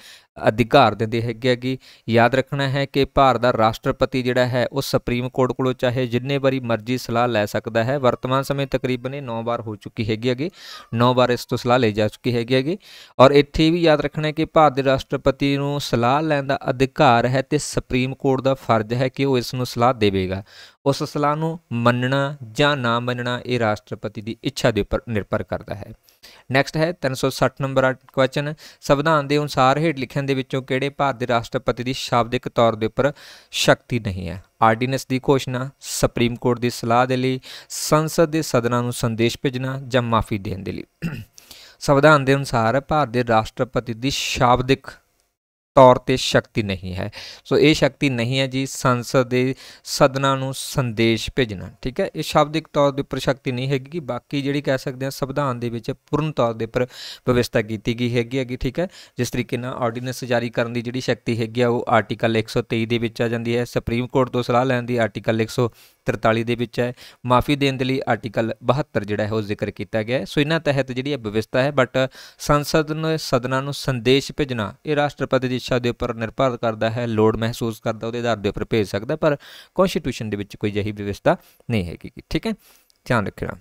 ਅਧਿਕਾਰ ਦਿੰਦੇ ਹੈਗੇ ਕਿ ਯਾਦ ਰੱਖਣਾ ਹੈ ਕਿ ਭਾਰਤ ਦਾ ਰਾਸ਼ਟਰਪਤੀ ਜਿਹੜਾ ਹੈ ਉਹ ਸੁਪਰੀਮ ਕੋਰਟ ਕੋਲੋਂ ਚਾਹੇ ਜਿੰਨੇ ਵਾਰੀ ਮਰਜ਼ੀ ਸਲਾਹ ਲੈ ਸਕਦਾ ਹੈ ਵਰਤਮਾਨ ਸਮੇਂ ਤਕਰੀਬਨ ਇਹ 9 ਵਾਰ ਹੋ ਚੁੱਕੀ ਹੈਗੀ ਹੈਗੀ 9 ਵਾਰ ਇਸ ਤੋਂ ਸਲਾਹ ਲਈ ਜਾ ਚੁੱਕੀ ਹੈਗੀ ਹੈਗੀ ਔਰ ਇੱਥੇ ਵੀ ਯਾਦ ਰੱਖਣਾ ਹੈ ਕਿ ਭਾਰਤ ਦੇ ਰਾਸ਼ਟਰਪਤੀ ਨੂੰ ਸਲਾਹ ਲੈਣ ਦਾ ਅਧਿਕਾਰ ਹੈ ਤੇ ਸੁਪਰੀਮ ਕੋਰਟ ਦਾ ਫਰਜ਼ ਹੈ ਕਿ ਉਹ ਇਸ ਨੂੰ ਸਲਾਹ ਦੇਵੇਗਾ ਉਸ ਸਲਾਹ ਨੂੰ ਮੰਨਣਾ ਜਾਂ ਨਾ ਮੰਨਣਾ ਇਹ ਰਾਸ਼ਟਰਪਤੀ ਦੀ ਇੱਛਾ ਦੇ ਉੱਪਰ ਨਿਰਭਰ ਕਰਦਾ ਹੈ ਨੈਕਸਟ ਹੈ 360 ਨੰਬਰ ਕੁਐਸਚਨ ਸੰਵਿਧਾਨ ਦੇ ਅਨੁਸਾਰ ਹੇਠ ਲਿਖਣ ਦੇ ਵਿੱਚੋਂ ਕਿਹੜੇ ਭਾਰਤ ਦੇ ਰਾਸ਼ਟਰਪਤੀ ਦੀ ਸ਼ਾਬਦਿਕ ਤੌਰ ਦੇ ਉੱਪਰ ਸ਼ਕਤੀ ਨਹੀਂ ਹੈ ਆਰਡੀਨੈਂਸ ਦੀ ਘੋਸ਼ਣਾ ਸੁਪਰੀਮ ਕੋਰਟ ਦੀ ਸਲਾਹ ਦੇ ਲਈ ਸੰਸਦ ਦੇ ਸਦਨਾਂ ਨੂੰ ਸੰਦੇਸ਼ ਭੇਜਣਾ ਜਾਂ ਮਾਫੀ ਦੇਣ ਦੇ ਲਈ ਸੰਵਿਧਾਨ ਦੇ ਅਨੁਸਾਰ ਭਾਰਤ ਦੇ ਰਾਸ਼ਟਰਪਤੀ ਦੀ ਸ਼ਾਬਦਿਕ ਤੌਰ ਤੇ ਸ਼ਕਤੀ ਨਹੀਂ ਹੈ ਸੋ ਇਹ ਸ਼ਕਤੀ ਨਹੀਂ ਹੈ ਜੀ ਸੰਸਦ ਦੇ ਸਦਨਾਂ ਨੂੰ ਸੰਦੇਸ਼ ਭੇਜਣਾ ਠੀਕ ਹੈ ਇਹ ਸ਼ਬਦਿਕ ਤੌਰ ਦੇ ਉੱਪਰ ਸ਼ਕਤੀ ਨਹੀਂ ਹੈਗੀ ਕਿ ਬਾਕੀ ਜਿਹੜੀ ਕਹਿ ਸਕਦੇ ਆ ਸੰਵਿਧਾਨ ਦੇ ਵਿੱਚ ਪੂਰਨ ਤੌਰ ਦੇ ਉੱਪਰ ਵਿਵਸਥਾ ਕੀਤੀ ਗਈ ਹੈਗੀ ਹੈਗੀ ਠੀਕ ਹੈ ਜਿਸ ਤਰੀਕੇ ਨਾਲ ਆਰਡੀਨੈਂਸ ਜਾਰੀ ਕਰਨ ਦੀ ਜਿਹੜੀ ਸ਼ਕਤੀ ਹੈਗੀ ਆ ਉਹ ਆਰਟੀਕਲ 123 ਦੇ ਵਿੱਚ ਆ ਜਾਂਦੀ ਹੈ ਸੁਪਰੀਮ ਕੋਰਟ ਤੋਂ ਸਲਾਹ ਲੈਣ ਦੀ ਆਰਟੀਕਲ 100 43 ਦੇ ਵਿੱਚ ਹੈ ਮਾਫੀ ਦੇਣ ਦੇ ਲਈ ਆਰਟੀਕਲ 72 ਜਿਹੜਾ ਹੈ ਉਹ ਜ਼ਿਕਰ ਕੀਤਾ ਗਿਆ ਸੋ ਇਹਨਾਂ ਤਹਿਤ ਜਿਹੜੀ ਹੈ ਵਿਵਸਥਾ ਹੈ ਬਟ ਸੰਸਦ ਨੂੰ ਸਦਨਾਂ ਨੂੰ ਸੰਦੇਸ਼ ਭੇਜਣਾ ਇਹ ਰਾਸ਼ਟਰਪਤੀ ਦੀ ਇੱਛਾ ਦੇ ਉੱਪਰ ਨਿਰਭਰ ਕਰਦਾ ਹੈ ਲੋੜ ਮਹਿਸੂਸ ਕਰਦਾ ਉਹਦੇ ਆਧਾਰ ਦੇ ਉੱਪਰ ਭੇਜ ਸਕਦਾ ਪਰ ਕਨਸਟੀਟਿਊਸ਼ਨ ਦੇ ਵਿੱਚ ਕੋਈ ਜਹੀ ਵਿਵਸਥਾ ਨਹੀਂ ਹੈਗੀ ਠੀਕ ਹੈ ਧਿਆਨ ਰੱਖਣਾ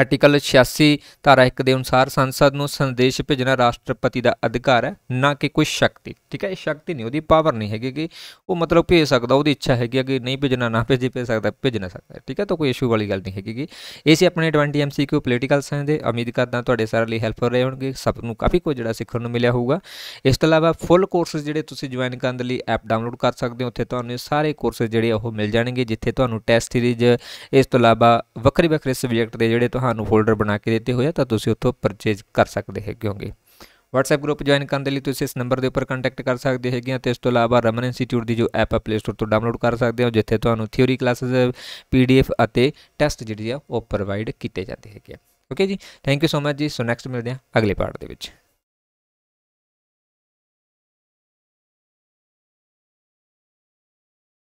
ਆਰਟੀਕਲ 86 ਧਾਰਾ 1 ਦੇ ਅਨੁਸਾਰ ਸੰਸਦ ਨੂੰ ਸੰਦੇਸ਼ ਭੇਜਣਾ ਰਾਸ਼ਟਰਪਤੀ ਦਾ ਅਧਿਕਾਰ ਹੈ ਨਾ ਕਿ ਕੋਈ ਸ਼ਕਤੀ ਠੀਕ ਹੈ ਇਹ ਸ਼ਕਤੀ ਨਹੀਂ ਉਹਦੀ ਪਾਵਰ ਨਹੀਂ ਹੈਗੀ ਕਿ ਉਹ ਮਤਲਬ ਭੇਜ ਸਕਦਾ ਉਹਦੀ ਇੱਛਾ ਹੈਗੀ ਕਿ ਨਹੀਂ ਭੇਜਣਾ ਨਾ ਭੇਜੇ ਭੇਜ ਸਕਦਾ ਭੇਜ ਨਾ ਸਕਦਾ ਠੀਕ ਹੈ ਤਾਂ ਕੋਈ ਇਸ਼ੂ ਵਾਲੀ ਗੱਲ ਨਹੀਂ ਹੈਗੀ ਕਿ ਇਹ ਸੀ ਆਪਣੇ 20 ਐਮਸੀਕਿਊ ਪੋਲੀਟੀਕਲ ਸਾਇੰਸ ਦੇ ਉਮੀਦ ਕਰਦਾ ਤੁਹਾਡੇ ਸਾਰਿਆਂ ਲਈ ਹੈਲਪਫੁਲ ਰਹੇ ਹੋਣਗੇ ਸਭ ਨੂੰ ਕਾਫੀ ਕੁਝ ਜਿਹੜਾ ਸਿੱਖਣ ਨੂੰ ਮਿਲਿਆ ਹੋਊਗਾ ਇਸ ਤੋਂ ਇਲਾਵਾ ਫੁੱਲ ਕੋਰਸਸ ਜਿਹੜੇ ਤੁਸੀਂ ਜੁਆਇਨ ਕਰਨ ਦੇ ਲਈ ਐਪ ਡਾਊਨਲੋਡ ਕਰ ਸਕਦੇ ਹੋ ਉੱਥੇ ਤੁਹਾਨੂੰ ਸਾਰੇ ਕੋਰਸਸ ਜਿਹੜੇ ਉਹ ਮਿਲ ਜਾਣਗੇ ਜਿੱਥੇ ਤੁਹਾਨੂੰ ਟੈਸਟ ਸੀਰੀਜ਼ ਇਸ ਤੋਂ ਇਲਾਵਾ ਵੱਖਰੇ ਵੱਖਰੇ ਸਬਜੈਕਟ ਦੇ ਜਿਹੜੇ ਤੁਹਾਨੂੰ ਫੋਲਡਰ ਬਣਾ ਕੇ ਦਿੱਤੇ ਹੋਇਆ ਤਾਂ ਤੁਸੀਂ ਉੱਥੋਂ ਪਰਚੇਜ ਕਰ ਸਕਦੇ ਹੈਗੇ ਹੋਗੇ WhatsApp ਗਰੁੱਪ ਜੁਆਇਨ ਕਰਨ ਦੇ ਲਈ ਤੁਸੀਂ ਇਸ ਨੰਬਰ ਦੇ ਉੱਪਰ ਕੰਟੈਕਟ ਕਰ ਸਕਦੇ ਹੈਗੇ ਤੇ ਇਸ ਤੋਂ ਇਲਾਵਾ ਰਮਨ ਇੰਸਟੀਚਿਊਟ ਦੀ ਜੋ ਐਪ ਹੈ ਪਲੇ ਸਟੋਰ ਤੋਂ ਡਾਊਨਲੋਡ ਕਰ ਸਕਦੇ ਹੋ ਜਿੱਥੇ ਤੁਹਾਨੂੰ ਥਿਉਰੀ ਕਲਾਸਿਸ ਪੀਡੀਐਫ ਅਤੇ ਟੈਸਟ ਜਿਹੜੀ ਆ ਉਹ ਪ੍ਰੋਵਾਈਡ ਕੀਤੇ ਜਾਂਦੇ ਹੈਗੇ ਆ ਓਕੇ ਜੀ ਥੈਂਕ ਯੂ ਸੋ ਮਚ ਜੀ ਸੋ ਨੈਕਸਟ ਮਿਲਦੇ ਆ ਅਗਲੇ ਪਾਰਟ ਦੇ ਵਿੱਚ